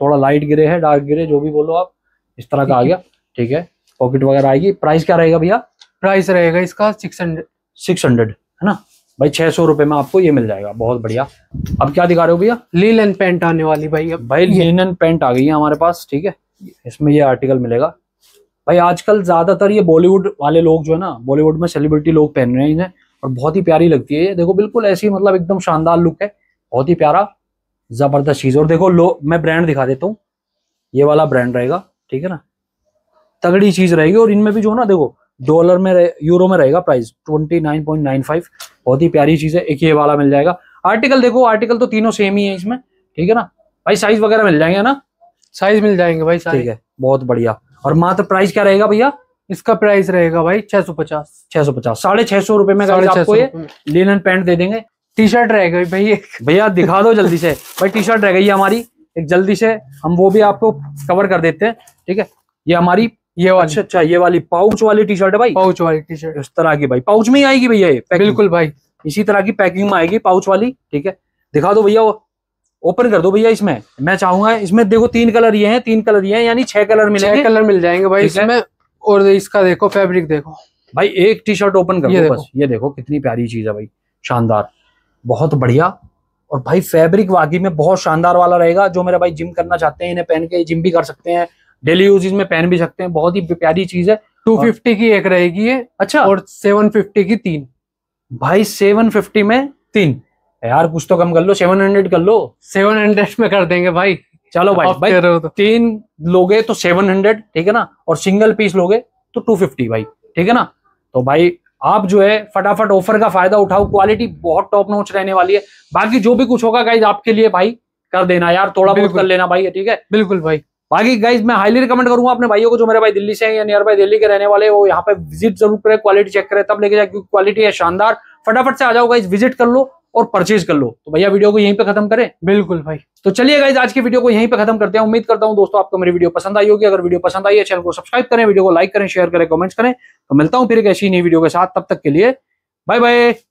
थोड़ा लाइट ग्रे है डार्क ग्रे जो भी बोलो आप इस तरह का आ गया ठीक है पॉकेट वगैरह आएगी प्राइस क्या रहेगा भैया प्राइस रहेगा इसका सिक्स हंड्रेड सिक्स हंड्रेड है ना भाई छह सौ रुपए में आपको ये मिल जाएगा बहुत बढ़िया अब क्या दिखा रहे हो भैया लीलन पेंट आने वाली भाई अब भाई लीलन पेंट आ गई है हमारे पास ठीक है इसमें ये आर्टिकल मिलेगा भाई आजकल ज्यादातर ये बॉलीवुड वाले लोग जो है ना बॉलीवुड में सेलिब्रिटी लोग पहन रहे हैं इन्हें और बहुत ही प्यारी लगती है ये देखो बिल्कुल ऐसी मतलब एकदम शानदार लुक है बहुत ही प्यारा ज़बरदस्त चीज़ और देखो लो मैं ब्रांड दिखा देता हूँ ये वाला ब्रांड रहेगा ठीक है ना तगड़ी चीज़ रहेगी और इनमें भी जो ना देखो डॉलर में रहे, यूरो में रहेगा price twenty nine point nine five बहुत ही प्यारी चीज़ है एक ये वाला मिल जाएगा आर्टिकल देखो आर्टिकल तो तीनों सेम ही है इसमें ठीक है ना भाई साइज वगैरह मिल जाएंगे ना साइज मिल जाएंगे भाई ठीक है बहुत बढ़िया और मात्र प्राइस क्या रहेगा भैया इसका प्राइस रहेगा भाई छह सौ पचास छह सौ पचास साढ़े छह सौ रुपए में लेन ये पैंट दे देंगे टी शर्ट रह गई भाई भैया दिखा दो जल्दी से भाई टी शर्ट रह गई हमारी एक जल्दी से हम वो भी आपको कवर कर देते हैं ठीक है ये हमारी ये वाली अच्छा अच्छा ये वाली पाउच वाली टी शर्ट है भाई पाउच वाली टी शर्ट इस तरह की भाई पाउच में ही आएगी भैया ये बिल्कुल भाई इसी तरह की पैकिंग में आएगी पाउच वाली ठीक है दिखा दो भैया वो ओपन कर दो भैया इसमें मैं चाहूंगा इसमें देखो तीन कलर ये हैं तीन कलर ये हैं यानी छह कलर मिलेंगे छह कलर मिल जाएंगे भाई इसमें और इसका देखो फैब्रिक देखो भाई एक टी शर्ट ओपन कर ये दो देखो। बस ये देखो कितनी प्यारी चीज है भाई शानदार बहुत बढ़िया और भाई फैब्रिक वाकई में बहुत शानदार वाला रहेगा जो मेरा भाई जिम करना चाहते हैं इन्हें पहन के जिम भी कर सकते हैं डेली यूजेज में पहन भी सकते हैं बहुत ही प्यारी चीज है टू फिफ्टी की एक रहेगी ये अच्छा और सेवन फिफ्टी की तीन भाई सेवन फिफ्टी में तीन यार कुछ तो कम कर लो सेवन हंड्रेड कर लो सेवन हंड्रेड में कर देंगे भाई चलो भाई भाई तो। तीन लोगे तो सेवन हंड्रेड ठीक है ना और सिंगल पीस लोगे तो टू फिफ्टी भाई ठीक है ना तो भाई आप जो है फटाफट ऑफर का फायदा उठाओ क्वालिटी बहुत टॉप नोच रहने वाली है बाकी जो भी कुछ होगा गाइज आपके लिए भाई कर देना यार थोड़ा बहुत कर लेना भाई ठीक है बिल्कुल भाई बाकी गाइज मैं हाईली रिकमेंड करूंगा अपने भाइयों को जो मेरे भाई दिल्ली से या नियर बाई दिल्ली के रहने वाले वो यहाँ पे विजिट जरूर करें क्वालिटी चेक करें तब लेके जाए क्योंकि क्वालिटी है शानदार फटाफट से आ जाओ गाइज विजिट कर लो और परचेज कर लो तो भैया वीडियो को यहीं पे खत्म करें बिल्कुल भाई तो चलिए गाइज आज की वीडियो को यहीं पे खत्म करते हैं उम्मीद करता हूं दोस्तों आपको मेरी वीडियो पसंद आई होगी अगर वीडियो पसंद आई है चैनल को सब्सक्राइब करें वीडियो को लाइक करें शेयर करें कमेंट्स करें तो मिलता हूं फिर एक ऐसी नई वीडियो के साथ तब तक के लिए बाय बाय